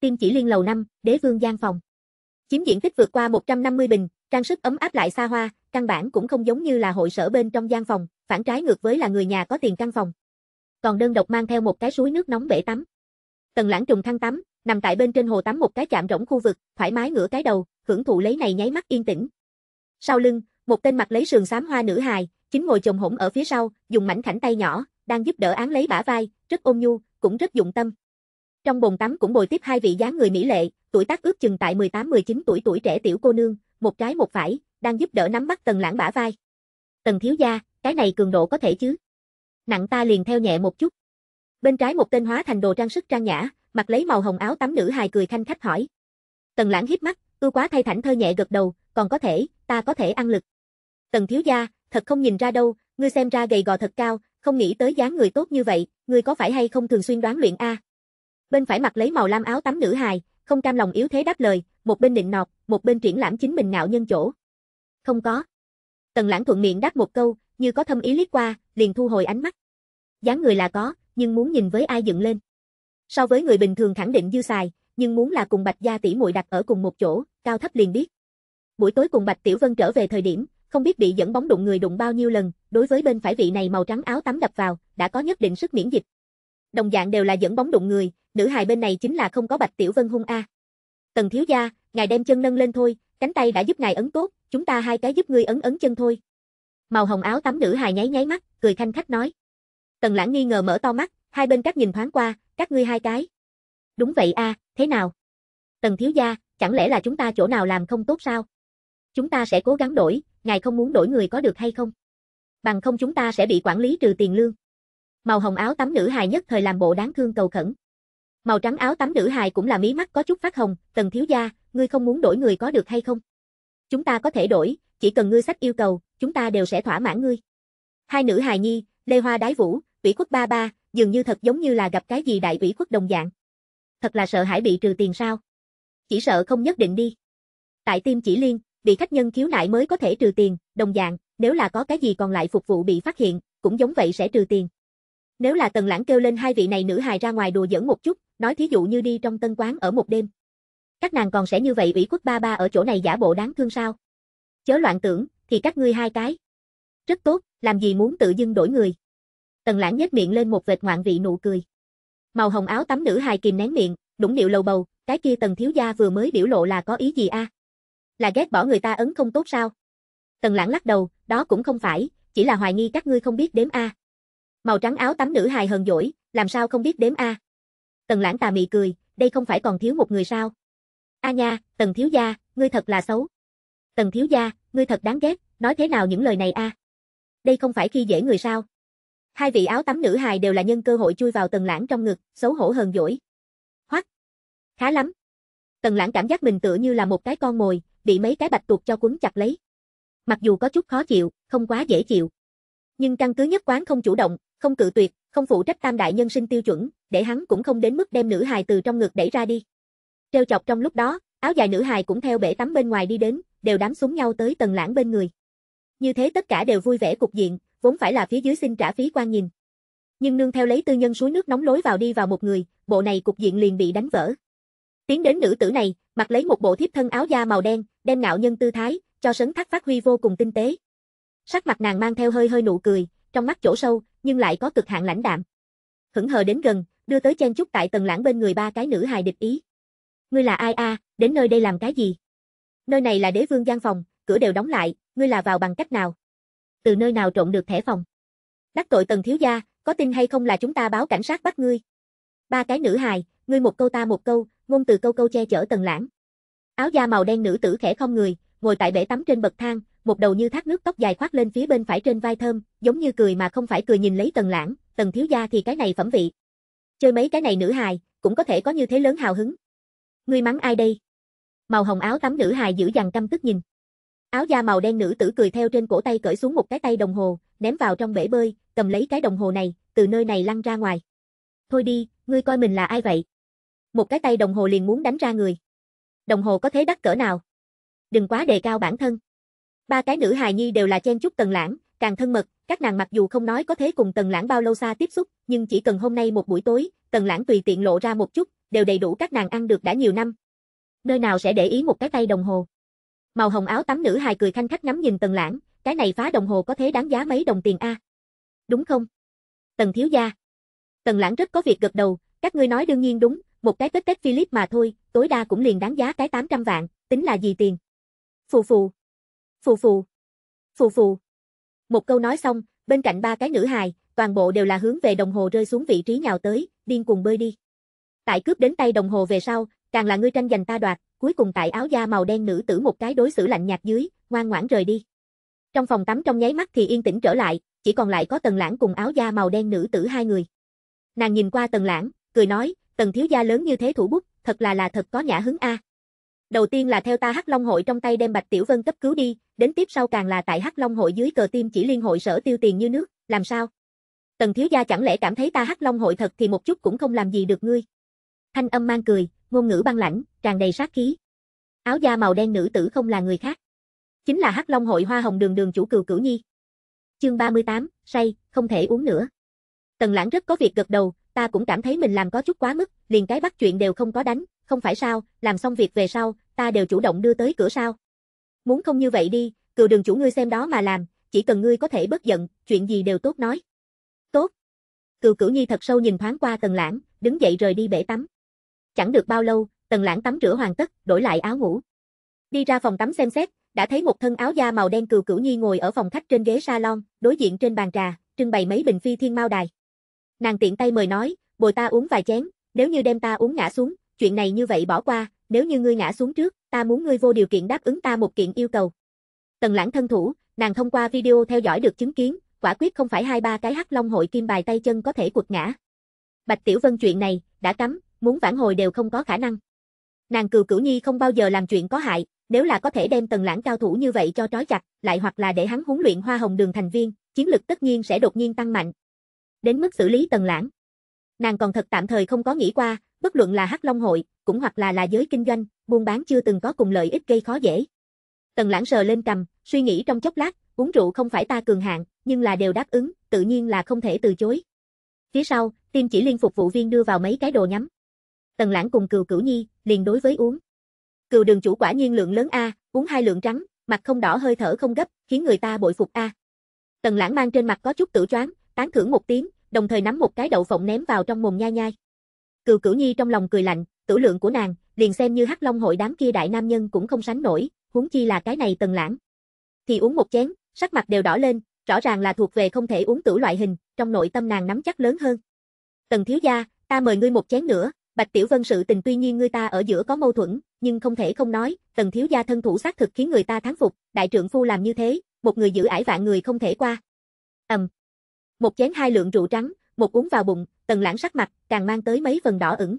Tiên chỉ liên lầu năm, đế vương gian phòng. Chiếm diện tích vượt qua 150 bình, trang sức ấm áp lại xa hoa, căn bản cũng không giống như là hội sở bên trong gian phòng, phản trái ngược với là người nhà có tiền căn phòng. Còn đơn độc mang theo một cái suối nước nóng bể tắm. Tần lãng trùng thăng tắm, nằm tại bên trên hồ tắm một cái chạm rỗng khu vực, thoải mái ngửa cái đầu, hưởng thụ lấy này nháy mắt yên tĩnh. Sau lưng, một tên mặt lấy sườn xám hoa nữ hài, chính ngồi chồng hổm ở phía sau, dùng mảnh khảnh tay nhỏ, đang giúp đỡ án lấy bả vai, rất ôn nhu, cũng rất dụng tâm. Trong bồn tắm cũng bồi tiếp hai vị dáng người mỹ lệ, tuổi tác ước chừng tại 18-19 tuổi tuổi trẻ tiểu cô nương, một trái một phải, đang giúp đỡ nắm bắt Tần Lãng bả vai. Tần thiếu gia, cái này cường độ có thể chứ? Nặng ta liền theo nhẹ một chút. Bên trái một tên hóa thành đồ trang sức trang nhã, mặc lấy màu hồng áo tắm nữ hài cười khanh khách hỏi. Tần Lãng hít mắt, ưu quá thay thảnh thơ nhẹ gật đầu, còn có thể, ta có thể ăn lực. Tần thiếu gia, thật không nhìn ra đâu, ngươi xem ra gầy gò thật cao, không nghĩ tới dáng người tốt như vậy, ngươi có phải hay không thường xuyên đoán luyện a? Bên phải mặc lấy màu lam áo tắm nữ hài, không cam lòng yếu thế đáp lời, một bên định nọt, một bên triển lãm chính mình ngạo nhân chỗ. Không có. Tần Lãng thuận miệng đáp một câu, như có thâm ý liếc qua, liền thu hồi ánh mắt. Dáng người là có, nhưng muốn nhìn với ai dựng lên. So với người bình thường khẳng định dư xài, nhưng muốn là cùng Bạch gia tỷ muội đặt ở cùng một chỗ, cao thấp liền biết. Buổi tối cùng Bạch Tiểu Vân trở về thời điểm, không biết bị dẫn bóng đụng người đụng bao nhiêu lần, đối với bên phải vị này màu trắng áo tắm đập vào, đã có nhất định sức miễn dịch. Đồng dạng đều là dẫn bóng đụng người, nữ hài bên này chính là không có Bạch Tiểu Vân hung a. Tần thiếu gia, ngài đem chân nâng lên thôi, cánh tay đã giúp ngài ấn tốt, chúng ta hai cái giúp ngươi ấn ấn chân thôi. Màu hồng áo tắm nữ hài nháy nháy mắt, cười khanh khách nói. Tần Lãng nghi ngờ mở to mắt, hai bên các nhìn thoáng qua, các ngươi hai cái. Đúng vậy a, thế nào? Tần thiếu gia, chẳng lẽ là chúng ta chỗ nào làm không tốt sao? Chúng ta sẽ cố gắng đổi, ngài không muốn đổi người có được hay không? Bằng không chúng ta sẽ bị quản lý trừ tiền lương. Màu hồng áo tắm nữ hài nhất thời làm bộ đáng thương cầu khẩn. Màu trắng áo tắm nữ hài cũng là mí mắt có chút phát hồng, tần thiếu gia, ngươi không muốn đổi người có được hay không? Chúng ta có thể đổi, chỉ cần ngươi sách yêu cầu, chúng ta đều sẽ thỏa mãn ngươi. Hai nữ hài nhi, Lê Hoa Đái Vũ, Vĩ Quốc Ba Ba, dường như thật giống như là gặp cái gì đại vĩ quốc đồng dạng. Thật là sợ hãi bị trừ tiền sao? Chỉ sợ không nhất định đi. Tại tim chỉ liên, bị khách nhân khiếu nại mới có thể trừ tiền, đồng dạng, nếu là có cái gì còn lại phục vụ bị phát hiện, cũng giống vậy sẽ trừ tiền. Nếu là Tần Lãng kêu lên hai vị này nữ hài ra ngoài đùa giỡn một chút, nói thí dụ như đi trong tân quán ở một đêm. Các nàng còn sẽ như vậy ủy quốc ba ba ở chỗ này giả bộ đáng thương sao? Chớ loạn tưởng, thì các ngươi hai cái. Rất tốt, làm gì muốn tự dưng đổi người. Tần Lãng nhếch miệng lên một vệt ngoạn vị nụ cười. Màu hồng áo tắm nữ hài kìm nén miệng, đúng điệu lầu bầu, cái kia Tần thiếu gia vừa mới biểu lộ là có ý gì a? À? Là ghét bỏ người ta ấn không tốt sao? Tần lãng lắc đầu, đó cũng không phải, chỉ là hoài nghi các ngươi không biết đếm A. Màu trắng áo tắm nữ hài hờn dỗi, làm sao không biết đếm A. Tần lãng tà mị cười, đây không phải còn thiếu một người sao? A nha, tần thiếu gia, ngươi thật là xấu. Tần thiếu gia, ngươi thật đáng ghét, nói thế nào những lời này a? Đây không phải khi dễ người sao? Hai vị áo tắm nữ hài đều là nhân cơ hội chui vào tần lãng trong ngực, xấu hổ hờn dỗi. Hoắc, khá lắm. Tần lãng cảm giác mình tựa như là một cái con mồi, bị mấy cái bạch tuộc cho quấn chặt lấy. Mặc dù có chút khó chịu, không quá dễ chịu. Nhưng căn cứ nhất quán không chủ động, không cự tuyệt, không phụ trách tam đại nhân sinh tiêu chuẩn, để hắn cũng không đến mức đem nữ hài từ trong ngực đẩy ra đi. Treo chọc trong lúc đó, áo dài nữ hài cũng theo bể tắm bên ngoài đi đến, đều đám súng nhau tới tầng lãng bên người. Như thế tất cả đều vui vẻ cục diện, vốn phải là phía dưới xin trả phí quan nhìn. Nhưng nương theo lấy tư nhân suối nước nóng lối vào đi vào một người, bộ này cục diện liền bị đánh vỡ. Tiến đến nữ tử này, mặc lấy một bộ thiếp thân áo da màu đen, đem ngạo nhân tư thái, cho sấn thác phát huy vô cùng tinh tế. Sắc mặt nàng mang theo hơi hơi nụ cười, trong mắt chỗ sâu, nhưng lại có cực hạn lãnh đạm. Hững hờ đến gần, đưa tới chen chúc tại tầng lãng bên người ba cái nữ hài địch ý. Ngươi là ai a, đến nơi đây làm cái gì? Nơi này là đế vương gian phòng, cửa đều đóng lại, ngươi là vào bằng cách nào? Từ nơi nào trộn được thẻ phòng? Đắc tội tần thiếu gia, có tin hay không là chúng ta báo cảnh sát bắt ngươi. Ba cái nữ hài, ngươi một câu ta một câu, ngôn từ câu câu che chở tần lãng. Áo da màu đen nữ tử khẽ không người, ngồi tại bể tắm trên bậc thang, một đầu như thác nước tóc dài khoác lên phía bên phải trên vai thơm, giống như cười mà không phải cười nhìn lấy Tần Lãng, Tần thiếu gia thì cái này phẩm vị. Chơi mấy cái này nữ hài, cũng có thể có như thế lớn hào hứng. Ngươi mắng ai đây? Màu hồng áo tắm nữ hài giữ dằn căm tức nhìn. Áo da màu đen nữ tử cười theo trên cổ tay cởi xuống một cái tay đồng hồ, ném vào trong bể bơi, cầm lấy cái đồng hồ này, từ nơi này lăn ra ngoài. Thôi đi, ngươi coi mình là ai vậy? Một cái tay đồng hồ liền muốn đánh ra người đồng hồ có thế đắt cỡ nào. Đừng quá đề cao bản thân. Ba cái nữ hài nhi đều là chen chúc Tần Lãng, càng thân mật, các nàng mặc dù không nói có thế cùng Tần Lãng bao lâu xa tiếp xúc, nhưng chỉ cần hôm nay một buổi tối, Tần Lãng tùy tiện lộ ra một chút, đều đầy đủ các nàng ăn được đã nhiều năm. Nơi nào sẽ để ý một cái tay đồng hồ. Màu hồng áo tắm nữ hài cười khanh khách ngắm nhìn Tần Lãng, cái này phá đồng hồ có thế đáng giá mấy đồng tiền a? Đúng không? Tần thiếu gia. Tần Lãng rất có việc gật đầu, các ngươi nói đương nhiên đúng, một cái tết tết Philip mà thôi, tối đa cũng liền đáng giá cái 800 vạn, tính là gì tiền. Phù phù. Phù phù. Phù phù. Một câu nói xong, bên cạnh ba cái nữ hài, toàn bộ đều là hướng về đồng hồ rơi xuống vị trí nhào tới, điên cuồng bơi đi. Tại cướp đến tay đồng hồ về sau, càng là ngươi tranh giành ta đoạt, cuối cùng tại áo da màu đen nữ tử một cái đối xử lạnh nhạt dưới, ngoan ngoãn rời đi. Trong phòng tắm trong nháy mắt thì yên tĩnh trở lại, chỉ còn lại có Tần Lãng cùng áo da màu đen nữ tử hai người. Nàng nhìn qua Tần Lãng, cười nói, tần thiếu gia lớn như thế thủ bút, thật là là thật có nhã hứng a. Đầu tiên là theo ta Hắc Long hội trong tay đem Bạch Tiểu Vân cấp cứu đi, đến tiếp sau càng là tại Hắc Long hội dưới cờ tim chỉ liên hội sở tiêu tiền như nước, làm sao? Tần thiếu gia chẳng lẽ cảm thấy ta Hắc Long hội thật thì một chút cũng không làm gì được ngươi. Thanh âm mang cười, ngôn ngữ băng lãnh, tràn đầy sát khí. Áo da màu đen nữ tử không là người khác, chính là Hắc Long hội Hoa Hồng Đường Đường chủ Cừu Cửu Nhi. Chương 38, say, không thể uống nữa. Tần Lãng rất có việc gật đầu, ta cũng cảm thấy mình làm có chút quá mức, liền cái bắt chuyện đều không có đánh, không phải sao, làm xong việc về sau, ta đều chủ động đưa tới cửa sao. Muốn không như vậy đi, cựu đường chủ ngươi xem đó mà làm, chỉ cần ngươi có thể bất giận, chuyện gì đều tốt nói. Tốt. Cựu cửu nhi thật sâu nhìn thoáng qua tần lãng, đứng dậy rời đi bể tắm. Chẳng được bao lâu, tần lãng tắm rửa hoàn tất, đổi lại áo ngủ. Đi ra phòng tắm xem xét, đã thấy một thân áo da màu đen cừu cửu nhi ngồi ở phòng khách trên ghế salon, đối diện trên bàn trà, trưng bày mấy bình phi thiên mao đài. Nàng tiện tay mời nói, bồi ta uống vài chén, nếu như đem ta uống ngã xuống, chuyện này như vậy bỏ qua, nếu như ngươi ngã xuống trước, ta muốn ngươi vô điều kiện đáp ứng ta một kiện yêu cầu. Tần lãng thân thủ, nàng thông qua video theo dõi được chứng kiến, quả quyết không phải hai ba cái hắc long hội kim bài tay chân có thể quật ngã. Bạch Tiểu Vân chuyện này, đã cấm, muốn vãn hồi đều không có khả năng. Nàng cừu cửu nhi không bao giờ làm chuyện có hại, nếu là có thể đem tần lãng cao thủ như vậy cho trói chặt, lại hoặc là để hắn huấn luyện hoa hồng đường thành viên, chiến lực tất nhiên sẽ đột nhiên tăng mạnh, đến mức xử lý Tần Lãng. Nàng còn thật tạm thời không có nghĩ qua, bất luận là Hắc Long hội, cũng hoặc là là giới kinh doanh, buôn bán chưa từng có cùng lợi ích gây khó dễ. Tần Lãng sờ lên cầm, suy nghĩ trong chốc lát, uống rượu không phải ta cường hạng, nhưng là đều đáp ứng, tự nhiên là không thể từ chối. Phía sau, Tim Chỉ Liên phục vụ viên đưa vào mấy cái đồ nhắm. Tần Lãng cùng Cừu Cửu Nhi liền đối với uống. Cừu Đường chủ quả nhiên lượng lớn a, uống hai lượng trắng, mặt không đỏ hơi thở không gấp, khiến người ta bội phục a. Tần Lãng mang trên mặt có chút tự choáng, tán thưởng một tiếng, đồng thời nắm một cái đậu phộng ném vào trong mồm nhai nhai. Cừu Cửu Nhi trong lòng cười lạnh, tử lượng của nàng, liền xem như Hắc Long hội đám kia đại nam nhân cũng không sánh nổi, huống chi là cái này Tần Lãng. Thì uống một chén, sắc mặt đều đỏ lên, rõ ràng là thuộc về không thể uống tử loại hình, trong nội tâm nàng nắm chắc lớn hơn. Tần thiếu gia, ta mời ngươi một chén nữa, Bạch Tiểu Vân sự tình tuy nhiên ngươi ta ở giữa có mâu thuẫn, nhưng không thể không nói, Tần thiếu gia thân thủ xác thực khiến người ta thán phục, đại trưởng phu làm như thế, một người giữ ải vạn người không thể qua. Ầm, một chén hai lượng rượu trắng, một uống vào bụng, tần lãng sắc mặt, càng mang tới mấy phần đỏ ửng.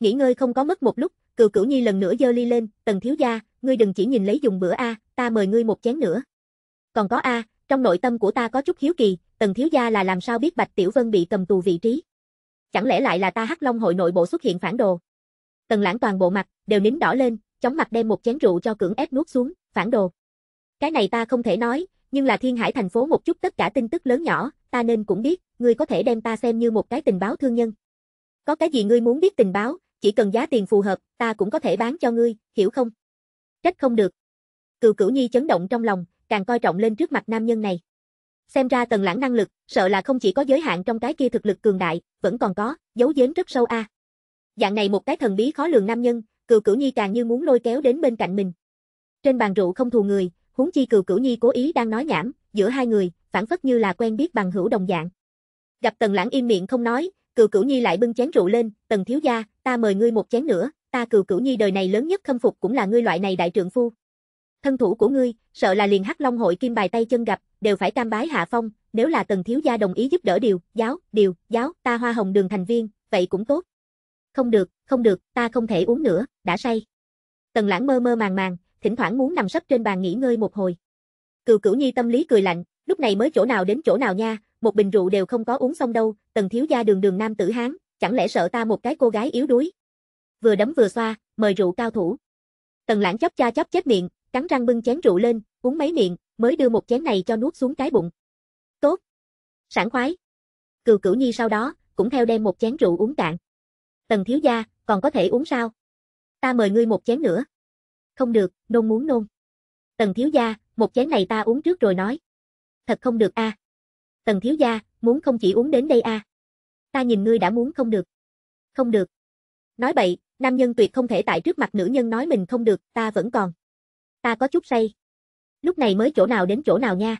Nghỉ ngơi không có mất một lúc, cừu cửu nhi lần nữa dơ ly lên, tần thiếu gia, ngươi đừng chỉ nhìn lấy dùng bữa a, ta mời ngươi một chén nữa. Còn có a, trong nội tâm của ta có chút hiếu kỳ, tần thiếu gia là làm sao biết Bạch Tiểu Vân bị cầm tù vị trí? Chẳng lẽ lại là ta Hắc Long hội nội bộ xuất hiện phản đồ? Tần lãng toàn bộ mặt, đều nín đỏ lên, chóng mặt đem một chén rượu cho cưỡng ép nuốt xuống, phản đồ. Cái này ta không thể nói, nhưng là thiên hải thành phố một chút tất cả tin tức lớn nhỏ, ta nên cũng biết, ngươi có thể đem ta xem như một cái tình báo thương nhân. Có cái gì ngươi muốn biết tình báo, chỉ cần giá tiền phù hợp, ta cũng có thể bán cho ngươi, hiểu không? Trách không được. Cựu Cửu Nhi chấn động trong lòng, càng coi trọng lên trước mặt nam nhân này. Xem ra Tần Lãng năng lực, sợ là không chỉ có giới hạn trong cái kia thực lực cường đại, vẫn còn có, giấu giếm rất sâu a. À. Dạng này một cái thần bí khó lường nam nhân, cựu Cửu Nhi càng như muốn lôi kéo đến bên cạnh mình. Trên bàn rượu không thù người, huống chi cựu Cửu Nhi cố ý đang nói nhảm, giữa hai người, phản phất như là quen biết bằng hữu đồng dạng. Gặp Tần Lãng im miệng không nói, Cừu Cửu Nhi lại bưng chén rượu lên, "Tần thiếu gia, ta mời ngươi một chén nữa, ta Cừu Cửu Nhi đời này lớn nhất khâm phục cũng là ngươi loại này đại trượng phu." Thân thủ của ngươi, sợ là liền Hắc Long hội kim bài tay chân gặp, đều phải cam bái hạ phong, nếu là Tần thiếu gia đồng ý giúp đỡ điều, giáo, điều, giáo, ta Hoa Hồng Đường thành viên, vậy cũng tốt. Không được, không được, ta không thể uống nữa, đã say. Tần Lãng mơ mơ màng màng, thỉnh thoảng muốn nằm sấp trên bàn nghỉ ngơi một hồi. Cừu Cửu Nhi tâm lý cười lạnh, Lúc này mới chỗ nào đến chỗ nào nha, một bình rượu đều không có uống xong đâu, tần thiếu gia đường đường nam tử hán, chẳng lẽ sợ ta một cái cô gái yếu đuối. Vừa đấm vừa xoa, mời rượu cao thủ. Tần lãng chóp cha chóp chết miệng, cắn răng bưng chén rượu lên, uống mấy miệng, mới đưa một chén này cho nuốt xuống cái bụng. Tốt. Sảng khoái. Cừu cửu nhi sau đó, cũng theo đem một chén rượu uống cạn. Tần thiếu gia, còn có thể uống sao? Ta mời ngươi một chén nữa. Không được, nôn muốn nôn. Tần thiếu gia, một chén này ta uống trước rồi nói thật không được a. À. Tần thiếu gia, muốn không chỉ uống đến đây a. À. Ta nhìn ngươi đã muốn không được. Không được. Nói bậy, nam nhân tuyệt không thể tại trước mặt nữ nhân nói mình không được, ta vẫn còn. Ta có chút say. Lúc này mới chỗ nào đến chỗ nào nha.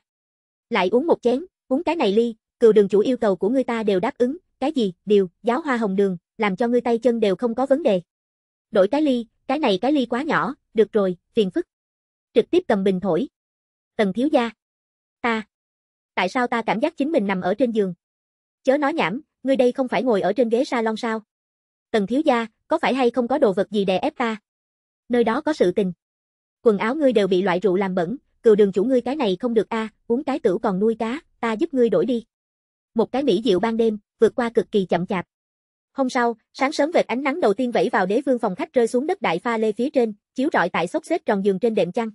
Lại uống một chén, uống cái này ly, cừu đường chủ yêu cầu của ngươi ta đều đáp ứng, cái gì, điều, giáo hoa hồng đường, làm cho ngươi tay chân đều không có vấn đề. Đổi cái ly, cái này cái ly quá nhỏ, được rồi, phiền phức. Trực tiếp cầm bình thổi. Tần thiếu gia. Ta tại sao ta cảm giác chính mình nằm ở trên giường? Chớ nói nhảm, ngươi đây không phải ngồi ở trên ghế salon sao? Tần thiếu gia, có phải hay không có đồ vật gì đè ép ta? Nơi đó có sự tình. Quần áo ngươi đều bị loại rượu làm bẩn, cừu đường chủ ngươi cái này không được a, à, uống cái tử còn nuôi cá, ta giúp ngươi đổi đi. Một cái mỹ diệu ban đêm, vượt qua cực kỳ chậm chạp. Hôm sau, sáng sớm vệt ánh nắng đầu tiên vẫy vào đế vương phòng khách rơi xuống đất đại pha lê phía trên, chiếu rọi tại xốc xếp tròn giường trên đệm chăn.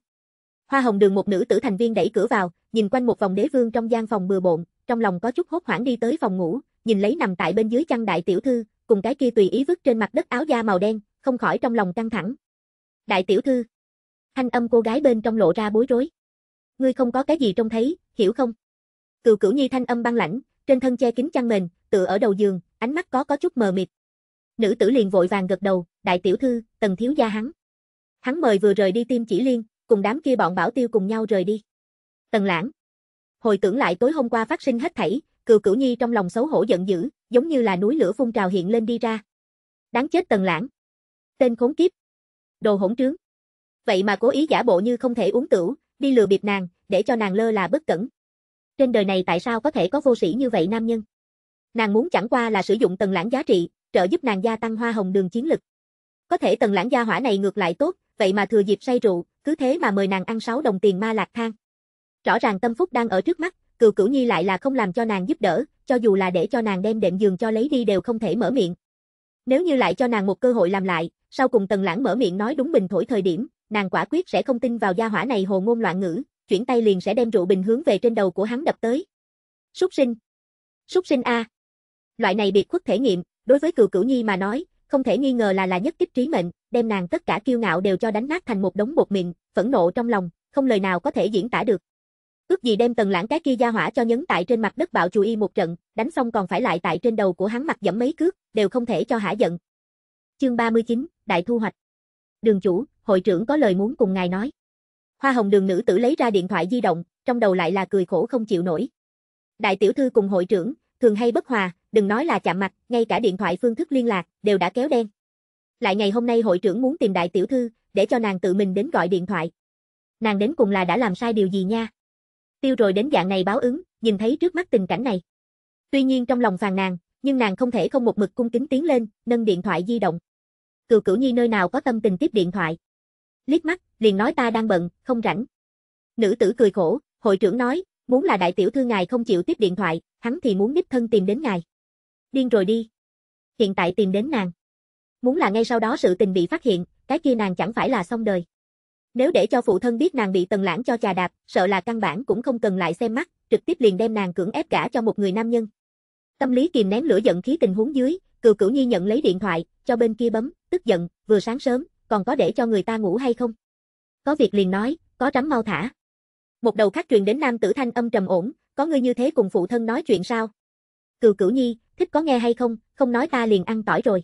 Hoa Hồng Đường một nữ tử thành viên đẩy cửa vào, nhìn quanh một vòng đế vương trong gian phòng bừa bộn, trong lòng có chút hốt hoảng đi tới phòng ngủ, nhìn lấy nằm tại bên dưới chăn đại tiểu thư, cùng cái kia tùy ý vứt trên mặt đất áo da màu đen, không khỏi trong lòng căng thẳng. Đại tiểu thư. Thanh âm cô gái bên trong lộ ra bối rối. Ngươi không có cái gì trông thấy, hiểu không? cựu Cửu Nhi thanh âm băng lãnh, trên thân che kín chăn mền, tựa ở đầu giường, ánh mắt có có chút mờ mịt. Nữ tử liền vội vàng gật đầu, đại tiểu thư, Tần thiếu gia hắn. Hắn mời vừa rời đi tim chỉ liên, cùng đám kia bọn bảo tiêu cùng nhau rời đi. Tần lãng. Hồi tưởng lại tối hôm qua phát sinh hết thảy, cừu cửu nhi trong lòng xấu hổ giận dữ, giống như là núi lửa phun trào hiện lên đi ra. Đáng chết tần lãng. Tên khốn kiếp. Đồ hỗn trướng. Vậy mà cố ý giả bộ như không thể uống tửu, đi lừa bịp nàng, để cho nàng lơ là bất cẩn. Trên đời này tại sao có thể có vô sĩ như vậy nam nhân? Nàng muốn chẳng qua là sử dụng tần lãng giá trị, trợ giúp nàng gia tăng hoa hồng đường chiến lực. Có thể tần lãng gia hỏa này ngược lại tốt, vậy mà thừa dịp say rượu, cứ thế mà mời nàng ăn 6 đồng tiền ma lạc thang. Rõ ràng tâm phúc đang ở trước mắt, cựu cửu nhi lại là không làm cho nàng giúp đỡ, cho dù là để cho nàng đem đệm giường cho lấy đi đều không thể mở miệng. Nếu như lại cho nàng một cơ hội làm lại, sau cùng tần lãng mở miệng nói đúng bình thổi thời điểm, nàng quả quyết sẽ không tin vào gia hỏa này hồ ngôn loạn ngữ, chuyển tay liền sẽ đem rượu bình hướng về trên đầu của hắn đập tới. Súc sinh. Súc sinh A. Loại này biệt khuất thể nghiệm, đối với cựu cửu nhi mà nói, không thể nghi ngờ là là nhất kích trí mệnh, đem nàng tất cả kiêu ngạo đều cho đánh nát thành một đống bột mịn, phẫn nộ trong lòng, không lời nào có thể diễn tả được. Ước gì đem tần lãng cái kia gia hỏa cho nhấn tại trên mặt đất bạo chú y một trận, đánh xong còn phải lại tại trên đầu của hắn mặt dẫm mấy cước, đều không thể cho hả giận. Chương 39, Đại thu hoạch. Đường chủ, hội trưởng có lời muốn cùng ngài nói. Hoa hồng đường nữ tử lấy ra điện thoại di động, trong đầu lại là cười khổ không chịu nổi. Đại tiểu thư cùng hội trưởng, thường hay bất hòa, đừng nói là chạm mặt, ngay cả điện thoại phương thức liên lạc, đều đã kéo đen. Lại ngày hôm nay hội trưởng muốn tìm đại tiểu thư, để cho nàng tự mình đến gọi điện thoại. Nàng đến cùng là đã làm sai điều gì nha? tiêu rồi đến dạng này báo ứng, nhìn thấy trước mắt tình cảnh này. Tuy nhiên trong lòng phàn nàn, nhưng nàng không thể không một mực cung kính tiến lên, nâng điện thoại di động. Cửu Cửu Nhi nơi nào có tâm tình tiếp điện thoại. Liếc mắt, liền nói ta đang bận, không rảnh. Nữ tử cười khổ, hội trưởng nói, muốn là đại tiểu thư ngài không chịu tiếp điện thoại, hắn thì muốn đích thân tìm đến ngài. Điên rồi đi. Hiện tại tìm đến nàng. Muốn là ngay sau đó sự tình bị phát hiện, cái kia nàng chẳng phải là xong đời. Nếu để cho phụ thân biết nàng bị tần lãng cho chà đạp, sợ là căn bản cũng không cần lại xem mắt, trực tiếp liền đem nàng cưỡng ép cả cho một người nam nhân. Tâm lý kìm nén lửa giận khí tình huống dưới, cừu cửu nhi nhận lấy điện thoại, cho bên kia bấm, tức giận, vừa sáng sớm, còn có để cho người ta ngủ hay không? Có việc liền nói, có trắm mau thả. Một đầu khác truyền đến nam tử thanh âm trầm ổn, có người như thế cùng phụ thân nói chuyện sao? Cừu cửu nhi, thích có nghe hay không, không nói ta liền ăn tỏi rồi.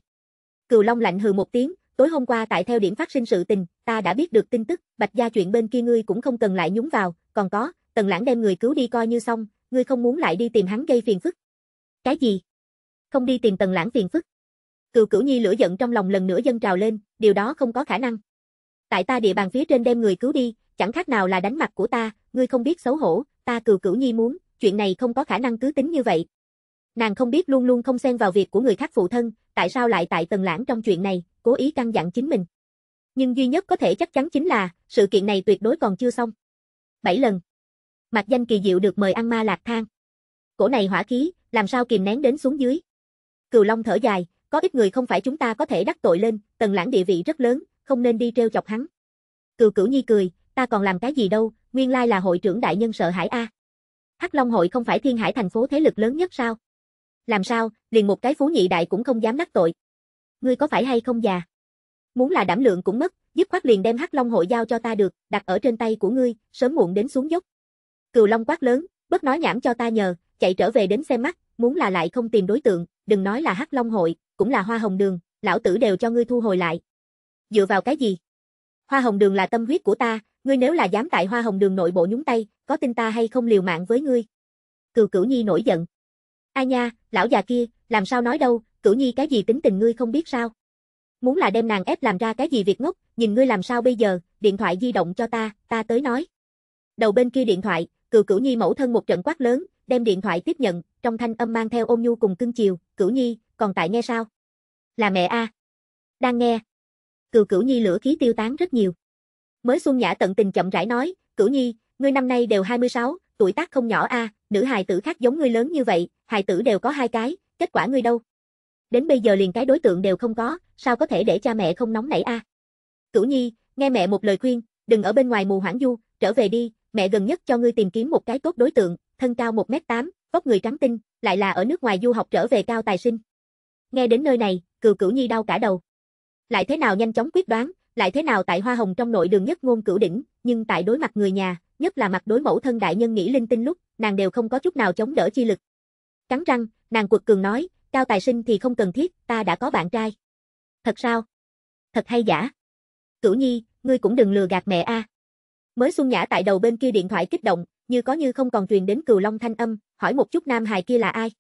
Cừu long lạnh hừ một tiếng, tối hôm qua tại theo điểm phát sinh sự tình, ta đã biết được tin tức, Bạch gia chuyện bên kia ngươi cũng không cần lại nhúng vào, còn có, Tần Lãng đem người cứu đi coi như xong, ngươi không muốn lại đi tìm hắn gây phiền phức. Cái gì? Không đi tìm Tần Lãng phiền phức? Cừu Cửu Nhi lửa giận trong lòng lần nữa dâng trào lên, điều đó không có khả năng. Tại ta địa bàn phía trên đem người cứu đi, chẳng khác nào là đánh mặt của ta, ngươi không biết xấu hổ, ta Cừu Cửu Nhi muốn, chuyện này không có khả năng cứ tính như vậy, Nàng không biết luôn luôn không xen vào việc của người khác phụ thân, tại sao lại tại Tần Lãng trong chuyện này, cố ý căn dặn chính mình. Nhưng duy nhất có thể chắc chắn chính là, sự kiện này tuyệt đối còn chưa xong. 7 lần. mặt Danh Kỳ Diệu được mời ăn ma lạc thang. Cổ này hỏa khí, làm sao kìm nén đến xuống dưới. Cừu Long thở dài, có ít người không phải chúng ta có thể đắc tội lên, Tần Lãng địa vị rất lớn, không nên đi treo chọc hắn. Cừu Cửu Nhi cười, ta còn làm cái gì đâu, nguyên lai là hội trưởng đại nhân sợ hãi a. Hắc Long hội không phải thiên hải thành phố thế lực lớn nhất sao? Làm sao, liền một cái phú nhị đại cũng không dám đắc tội. Ngươi có phải hay không già? Muốn là đảm lượng cũng mất, dứt khoát liền đem Hắc Long hội giao cho ta được, đặt ở trên tay của ngươi, sớm muộn đến xuống dốc. Cừu Long quát lớn, bất nói nhảm cho ta nhờ, chạy trở về đến xem mắt, muốn là lại không tìm đối tượng, đừng nói là Hắc Long hội, cũng là Hoa Hồng Đường, lão tử đều cho ngươi thu hồi lại. Dựa vào cái gì? Hoa Hồng Đường là tâm huyết của ta, ngươi nếu là dám tại Hoa Hồng Đường nội bộ nhúng tay, có tin ta hay không liều mạng với ngươi? Cừu Cửu Nhi nổi giận. Ai nha, lão già kia, làm sao nói đâu, cửu nhi cái gì tính tình ngươi không biết sao. Muốn là đem nàng ép làm ra cái gì việc ngốc, nhìn ngươi làm sao bây giờ, điện thoại di động cho ta, ta tới nói. Đầu bên kia điện thoại, cửu cửu nhi mẫu thân một trận quát lớn, đem điện thoại tiếp nhận, trong thanh âm mang theo ôm nhu cùng cưng chiều, cửu nhi, còn tại nghe sao? Là mẹ A. Đang nghe. Cửu cửu nhi lửa khí tiêu tán rất nhiều. Mới Xuân Nhã tận tình chậm rãi nói, cửu nhi, ngươi năm nay đều 26, tuổi tác không nhỏ a, nữ hài tử khác giống ngươi lớn như vậy, hài tử đều có hai cái, kết quả ngươi đâu? Đến bây giờ liền cái đối tượng đều không có, sao có thể để cha mẹ không nóng nảy a? Cửu Nhi, nghe mẹ một lời khuyên, đừng ở bên ngoài mù hoảng du, trở về đi, mẹ gần nhất cho ngươi tìm kiếm một cái tốt đối tượng, thân cao 1m8, vóc người trắng tinh, lại là ở nước ngoài du học trở về cao tài sinh. Nghe đến nơi này, Cửu Cửu Nhi đau cả đầu. Lại thế nào nhanh chóng quyết đoán, lại thế nào tại Hoa Hồng trong nội đường nhất ngôn cửu đỉnh, nhưng tại đối mặt người nhà, nhất là mặt đối mẫu thân đại nhân nghĩ linh tinh lúc, nàng đều không có chút nào chống đỡ chi lực. Cắn răng, nàng quật cường nói, cao tài sinh thì không cần thiết, ta đã có bạn trai. Thật sao? Thật hay giả? Cửu Nhi, ngươi cũng đừng lừa gạt mẹ a. Mới Xuân Nhã tại đầu bên kia điện thoại kích động, như có như không còn truyền đến Cừu Long thanh âm, hỏi một chút nam hài kia là ai.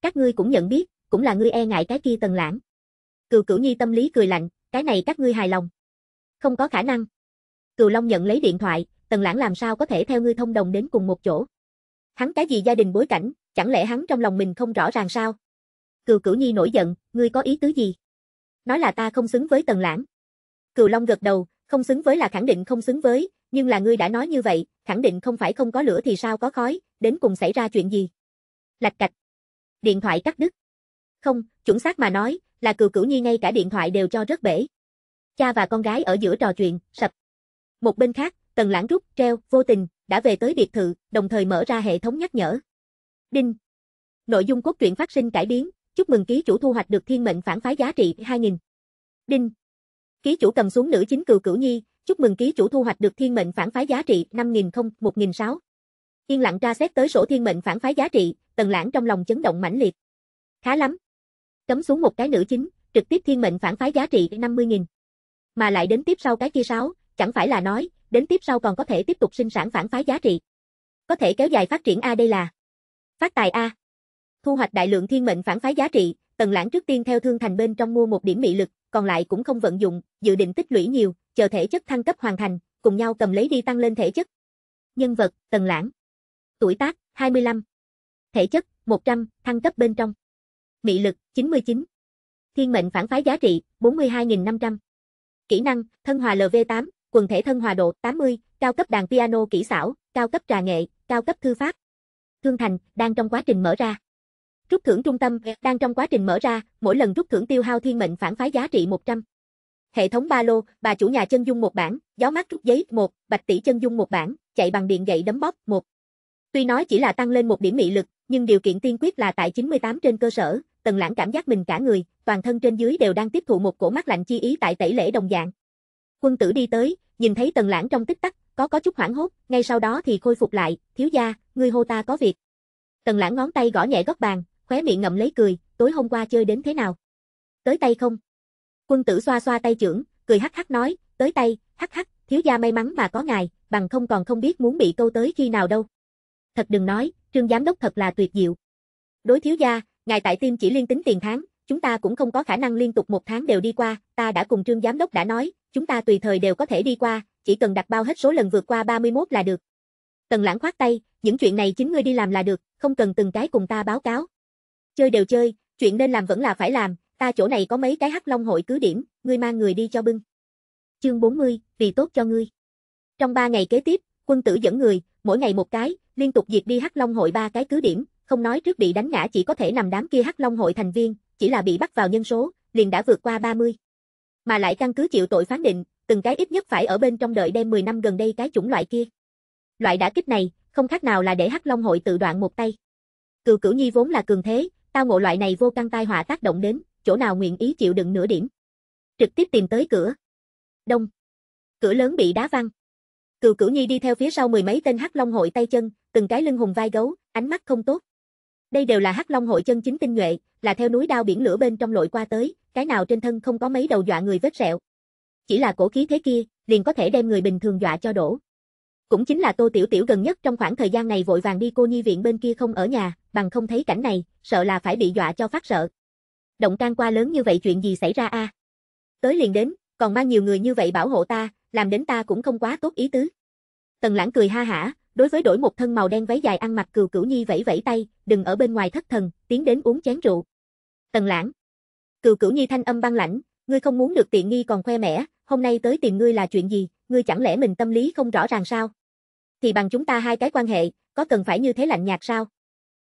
Các ngươi cũng nhận biết, cũng là ngươi e ngại cái kia Tần Lãng. Cừu Cửu Nhi tâm lý cười lạnh, cái này các ngươi hài lòng. Không có khả năng. Cừu Long nhận lấy điện thoại, Tần Lãng làm sao có thể theo ngươi thông đồng đến cùng một chỗ? Hắn cái gì gia đình bối cảnh, chẳng lẽ hắn trong lòng mình không rõ ràng sao? Cừu Cửu Nhi nổi giận, ngươi có ý tứ gì? Nói là ta không xứng với Tần Lãng. Cừu Long gật đầu, không xứng với là khẳng định không xứng với, nhưng là ngươi đã nói như vậy, khẳng định không phải không có lửa thì sao có khói, đến cùng xảy ra chuyện gì? Lạch cạch. Điện thoại cắt đứt. Không, chuẩn xác mà nói, là Cừu Cửu Nhi ngay cả điện thoại đều cho rất bể. Cha và con gái ở giữa trò chuyện, sập. Một bên khác, Tần Lãng rút, treo, vô tình, đã về tới biệt thự, đồng thời mở ra hệ thống nhắc nhở. Đinh. Nội dung cốt truyện phát sinh cải biến, chúc mừng ký chủ thu hoạch được thiên mệnh phản phái giá trị 2000. Đinh. Ký chủ cầm xuống nữ chính cừu cửu nhi, chúc mừng ký chủ thu hoạch được thiên mệnh phản phái giá trị 5000 1006. Yên lặng tra xét tới sổ thiên mệnh phản phái giá trị, Tần Lãng trong lòng chấn động mãnh liệt. Khá lắm. Cấm xuống một cái nữ chính, trực tiếp thiên mệnh phản phái giá trị 50000. Mà lại đến tiếp sau cái kia sáu, chẳng phải là nói, đến tiếp sau còn có thể tiếp tục sinh sản phản phái giá trị. Có thể kéo dài phát triển A đây là Phát tài A. Thu hoạch đại lượng thiên mệnh phản phái giá trị, Tần Lãng trước tiên theo thương thành bên trong mua một điểm mị lực, còn lại cũng không vận dụng, dự định tích lũy nhiều, chờ thể chất thăng cấp hoàn thành, cùng nhau cầm lấy đi tăng lên thể chất. Nhân vật, Tần Lãng. Tuổi tác, 25. Thể chất, 100, thăng cấp bên trong. Mị lực, 99. Thiên mệnh phản phái giá trị, 42.500. Kỹ năng, thân hòa LV8, quần thể thân hòa độ 80, cao cấp đàn piano kỹ xảo, cao cấp trà nghệ, cao cấp thư pháp. Thương Thành đang trong quá trình mở ra. Rút thưởng trung tâm đang trong quá trình mở ra, mỗi lần rút thưởng tiêu hao thiên mệnh phản phái giá trị 100. Hệ thống ba lô, bà chủ nhà chân dung một bản, gió mát rút giấy một, bạch tỷ chân dung một bản, chạy bằng điện gậy đấm bóp một. Tuy nói chỉ là tăng lên một điểm mị lực, nhưng điều kiện tiên quyết là tại 98 trên cơ sở, Tần Lãng cảm giác mình cả người, toàn thân trên dưới đều đang tiếp thụ một cổ mát lạnh chi ý tại tẩy lễ đồng dạng. Quân tử đi tới, nhìn thấy Tần Lãng trong tích tắc, có có chút hoảng hốt, ngay sau đó thì khôi phục lại, thiếu gia, ngươi hô ta có việc. Tần Lãng ngón tay gõ nhẹ góc bàn, khóe miệng ngậm lấy cười, tối hôm qua chơi đến thế nào? Tới tay không? Quân tử xoa xoa tay trưởng, cười hắc hắc nói, tới tay, hắc hắc, thiếu gia may mắn mà có ngài, bằng không còn không biết muốn bị câu tới khi nào đâu. Thật đừng nói, trương giám đốc thật là tuyệt diệu. Đối thiếu gia, ngài tại tim chỉ liên tính tiền tháng, chúng ta cũng không có khả năng liên tục một tháng đều đi qua, ta đã cùng trương giám đốc đã nói, chúng ta tùy thời đều có thể đi qua, chỉ cần đặt bao hết số lần vượt qua 31 là được. Tần lãng khoát tay, những chuyện này chính ngươi đi làm là được, không cần từng cái cùng ta báo cáo. Chơi đều chơi, chuyện nên làm vẫn là phải làm, ta chỗ này có mấy cái hắc long hội cứ điểm, ngươi mang người đi cho bưng. Chương 40, vì tốt cho ngươi. Trong 3 ngày kế tiếp, quân tử dẫn người, mỗi ngày một cái, liên tục diệt đi hắc long hội ba cái cứ điểm, không nói trước bị đánh ngã chỉ có thể nằm đám kia hắc long hội thành viên, chỉ là bị bắt vào nhân số, liền đã vượt qua 30 mà lại căn cứ chịu tội phán định, từng cái ít nhất phải ở bên trong đợi đem 10 năm gần đây cái chủng loại kia. Loại đã kích này, không khác nào là để Hắc Long hội tự đoạn một tay. Cừu Cửu Nhi vốn là cường thế, tao ngộ loại này vô căn tai họa tác động đến, chỗ nào nguyện ý chịu đựng nửa điểm. Trực tiếp tìm tới cửa. Đông. Cửa lớn bị đá văng. Cừu Cửu Nhi đi theo phía sau mười mấy tên Hắc Long hội tay chân, từng cái lưng hùng vai gấu, ánh mắt không tốt. Đây đều là Hắc Long hội chân chính tinh nhuệ, là theo núi đao biển lửa bên trong lội qua tới, cái nào trên thân không có mấy đầu dọa người vết sẹo. Chỉ là cổ khí thế kia, liền có thể đem người bình thường dọa cho đổ. Cũng chính là Tô Tiểu Tiểu gần nhất trong khoảng thời gian này vội vàng đi cô nhi viện bên kia không ở nhà, bằng không thấy cảnh này, sợ là phải bị dọa cho phát sợ. Động can qua lớn như vậy chuyện gì xảy ra a? À? Tới liền đến, còn mang nhiều người như vậy bảo hộ ta, làm đến ta cũng không quá tốt ý tứ. Tần Lãng cười ha hả, đối với đổi một thân màu đen váy dài ăn mặc cừu cửu nhi vẫy vẫy tay, đừng ở bên ngoài thất thần, tiến đến uống chén rượu. Tần Lãng, Cựu cửu nhi thanh âm băng lãnh, ngươi không muốn được tiện nghi còn khoe mẽ, hôm nay tới tìm ngươi là chuyện gì, ngươi chẳng lẽ mình tâm lý không rõ ràng sao? Thì bằng chúng ta hai cái quan hệ, có cần phải như thế lạnh nhạt sao?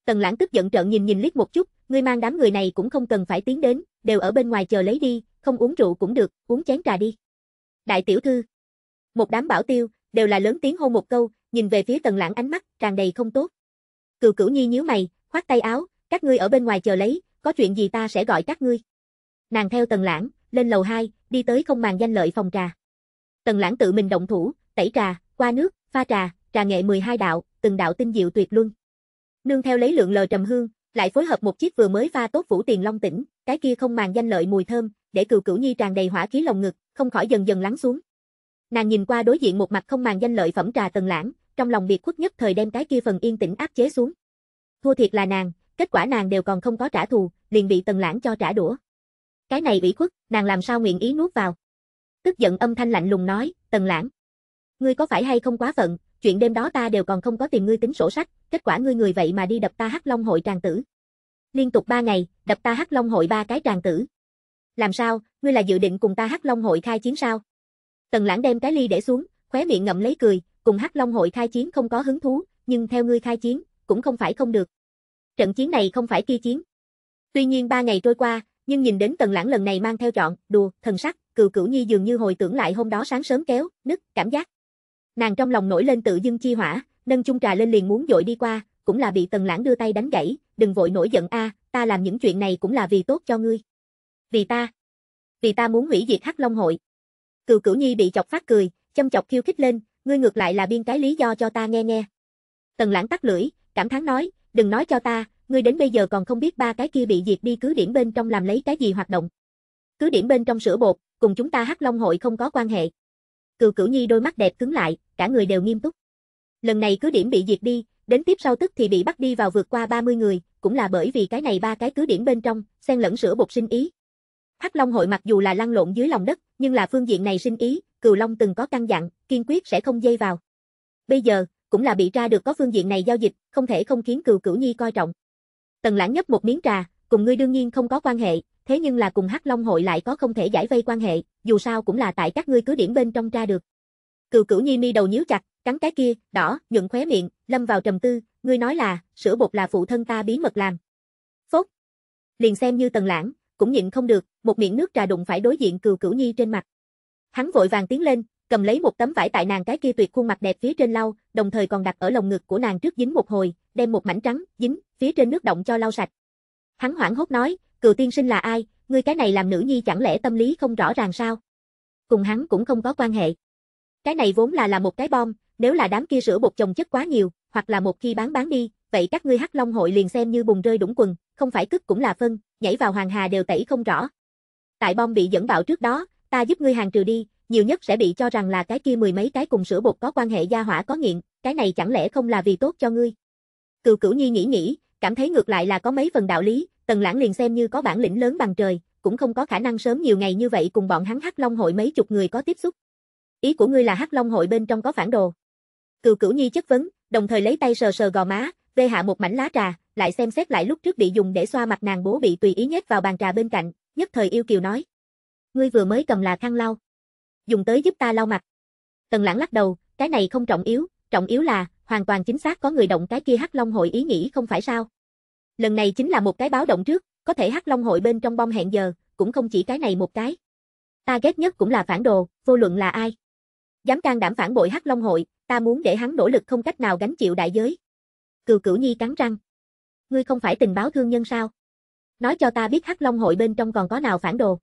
Tần lãng tức giận trợn nhìn nhìn liếc một chút, ngươi mang đám người này cũng không cần phải tiến đến, đều ở bên ngoài chờ lấy đi, không uống rượu cũng được, uống chén trà đi. Đại tiểu thư, một đám bảo tiêu, đều là lớn tiếng hô một câu, nhìn về phía tần lãng ánh mắt, tràn đầy không tốt. Cừu cửu nhi nhíu mày, khoát tay áo, các ngươi ở bên ngoài chờ lấy, có chuyện gì ta sẽ gọi các ngươi nàng theo Tần Lãng, lên lầu 2, đi tới không màng danh lợi phòng trà. Tần Lãng tự mình động thủ, tẩy trà, qua nước, pha trà, trà nghệ 12 đạo, từng đạo tinh diệu tuyệt luân. Nương theo lấy lượng lờ trầm hương, lại phối hợp một chiếc vừa mới pha tốt phủ tiền long tỉnh, cái kia không màng danh lợi mùi thơm, để cừu cửu nhi tràn đầy hỏa khí lồng ngực, không khỏi dần dần lắng xuống. Nàng nhìn qua đối diện một mặt không màng danh lợi phẩm trà Tần Lãng, trong lòng biệt khuất nhất thời đem cái kia phần yên tĩnh áp chế xuống. Thua thiệt là nàng, kết quả nàng đều còn không có trả thù, liền bị Tần Lãng cho trả đũa. Cái này ủy khuất, nàng làm sao nguyện ý nuốt vào. Tức giận âm thanh lạnh lùng nói, Tần Lãng. Ngươi có phải hay không quá phận, chuyện đêm đó ta đều còn không có tìm ngươi tính sổ sách, kết quả ngươi người vậy mà đi đập ta hắc long hội tràng tử. Liên tục ba ngày, đập ta hắc long hội ba cái tràng tử. Làm sao, ngươi là dự định cùng ta hắc long hội khai chiến sao? Tần Lãng đem cái ly để xuống, khóe miệng ngậm lấy cười, cùng hắc long hội khai chiến không có hứng thú, nhưng theo ngươi khai chiến, cũng không phải không được. Trận chiến này không phải kia chiến. Tuy nhiên ba ngày trôi qua, nhưng nhìn đến tần lãng lần này mang theo chọn, đùa, thần sắc, cừu cửu nhi dường như hồi tưởng lại hôm đó sáng sớm kéo, nứt, cảm giác. Nàng trong lòng nổi lên tự dưng chi hỏa, nâng chung trà lên liền muốn dội đi qua, cũng là bị tần lãng đưa tay đánh gãy, đừng vội nổi giận a, à, ta làm những chuyện này cũng là vì tốt cho ngươi. Vì ta. Vì ta muốn hủy diệt hắc long hội. Cừu cửu nhi bị chọc phát cười, châm chọc khiêu khích lên, ngươi ngược lại là biên cái lý do cho ta nghe nghe. Tần lãng tắt lưỡi, cảm thán nói, đừng nói cho ta, ngươi đến bây giờ còn không biết ba cái kia bị diệt đi cứ điểm bên trong làm lấy cái gì hoạt động. Cứ điểm bên trong sữa bột, cùng chúng ta Hắc Long hội không có quan hệ. Cừu Cửu Nhi đôi mắt đẹp cứng lại, cả người đều nghiêm túc. Lần này cứ điểm bị diệt đi, đến tiếp sau tức thì bị bắt đi vào vượt qua 30 người, cũng là bởi vì cái này ba cái cứ điểm bên trong, xen lẫn sữa bột sinh ý. Hắc Long hội mặc dù là lăn lộn dưới lòng đất, nhưng là phương diện này sinh ý, Cừu Long từng có căn dặn, kiên quyết sẽ không dây vào. Bây giờ, cũng là bị tra được có phương diện này giao dịch, không thể không khiến Cừu Cửu Nhi coi trọng. Tần Lãng nhấp một miếng trà, cùng ngươi đương nhiên không có quan hệ, thế nhưng là cùng Hắc Long hội lại có không thể giải vây quan hệ, dù sao cũng là tại các ngươi cứ điểm bên trong tra được. Cừu Cửu Nhi mi đầu nhíu chặt, cắn cái kia, đỏ, nhuận khóe miệng, lâm vào trầm tư, ngươi nói là, sữa bột là phụ thân ta bí mật làm. Phốt. Liền xem như Tần Lãng, cũng nhịn không được, một miệng nước trà đụng phải đối diện Cừu Cửu Nhi trên mặt. Hắn vội vàng tiến lên, cầm lấy một tấm vải tại nàng cái kia tuyệt khuôn mặt đẹp phía trên lau, đồng thời còn đặt ở lồng ngực của nàng trước dính một hồi, đem một mảnh trắng dính phía trên nước động cho lau sạch. Hắn hoảng hốt nói, cựu tiên sinh là ai, ngươi cái này làm nữ nhi chẳng lẽ tâm lý không rõ ràng sao? Cùng hắn cũng không có quan hệ. Cái này vốn là là một cái bom, nếu là đám kia rửa bột chồng chất quá nhiều, hoặc là một khi bán bán đi, vậy các ngươi hắc long hội liền xem như bùng rơi đũng quần, không phải cứt cũng là phân, nhảy vào hoàng hà đều tẩy không rõ. Tại bom bị dẫn bạo trước đó, ta giúp ngươi hàng trừ đi, nhiều nhất sẽ bị cho rằng là cái kia mười mấy cái cùng sữa bột có quan hệ gia hỏa có nghiện, cái này chẳng lẽ không là vì tốt cho ngươi. Cừu cửu nhi nghĩ nghĩ, cảm thấy ngược lại là có mấy phần đạo lý, Tần Lãng liền xem như có bản lĩnh lớn bằng trời, cũng không có khả năng sớm nhiều ngày như vậy cùng bọn hắn Hắc Long hội mấy chục người có tiếp xúc. Ý của ngươi là Hắc Long hội bên trong có phản đồ? Cừu Cửu Nhi chất vấn, đồng thời lấy tay sờ sờ gò má, vê hạ một mảnh lá trà, lại xem xét lại lúc trước bị dùng để xoa mặt nàng bố bị tùy ý nhét vào bàn trà bên cạnh, nhất thời yêu kiều nói: "Ngươi vừa mới cầm là khăn lau, dùng tới giúp ta lau mặt." Tần Lãng lắc đầu, cái này không trọng yếu, trọng yếu là, hoàn toàn chính xác có người động cái kia Hắc Long hội ý nghĩ không phải sao. Lần này chính là một cái báo động trước, có thể Hắc Long hội bên trong bom hẹn giờ, cũng không chỉ cái này một cái. Ta ghét nhất cũng là phản đồ, vô luận là ai. Dám can đảm phản bội Hắc Long hội, ta muốn để hắn nỗ lực không cách nào gánh chịu đại giới. Cừu Cửu Nhi cắn răng. Ngươi không phải tình báo thương nhân sao? Nói cho ta biết Hắc Long hội bên trong còn có nào phản đồ.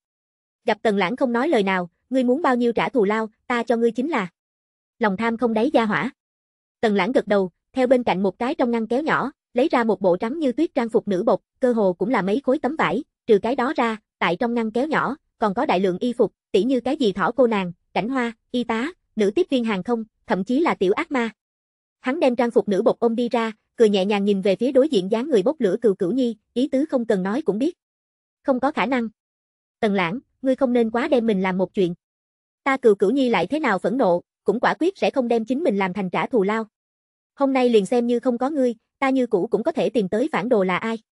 Gặp Tần Lãng không nói lời nào, ngươi muốn bao nhiêu trả thù lao, ta cho ngươi chính là. Lòng tham không đáy gia hỏa. Tần lãng gật đầu, theo bên cạnh một cái trong ngăn kéo nhỏ, lấy ra một bộ trắng như tuyết trang phục nữ bột, cơ hồ cũng là mấy khối tấm vải, trừ cái đó ra, tại trong ngăn kéo nhỏ, còn có đại lượng y phục, tỉ như cái gì thỏ cô nàng, cảnh hoa, y tá, nữ tiếp viên hàng không, thậm chí là tiểu ác ma. Hắn đem trang phục nữ bột ôm đi ra, cười nhẹ nhàng nhìn về phía đối diện dáng người bốc lửa cừu cửu nhi, ý tứ không cần nói cũng biết. Không có khả năng. Tần lãng, ngươi không nên quá đem mình làm một chuyện. Ta cừu cửu nhi lại thế nào phẫn nộ, cũng quả quyết sẽ không đem chính mình làm thành trả thù lao. Hôm nay liền xem như không có ngươi, ta như cũ cũng có thể tìm tới phản đồ là ai.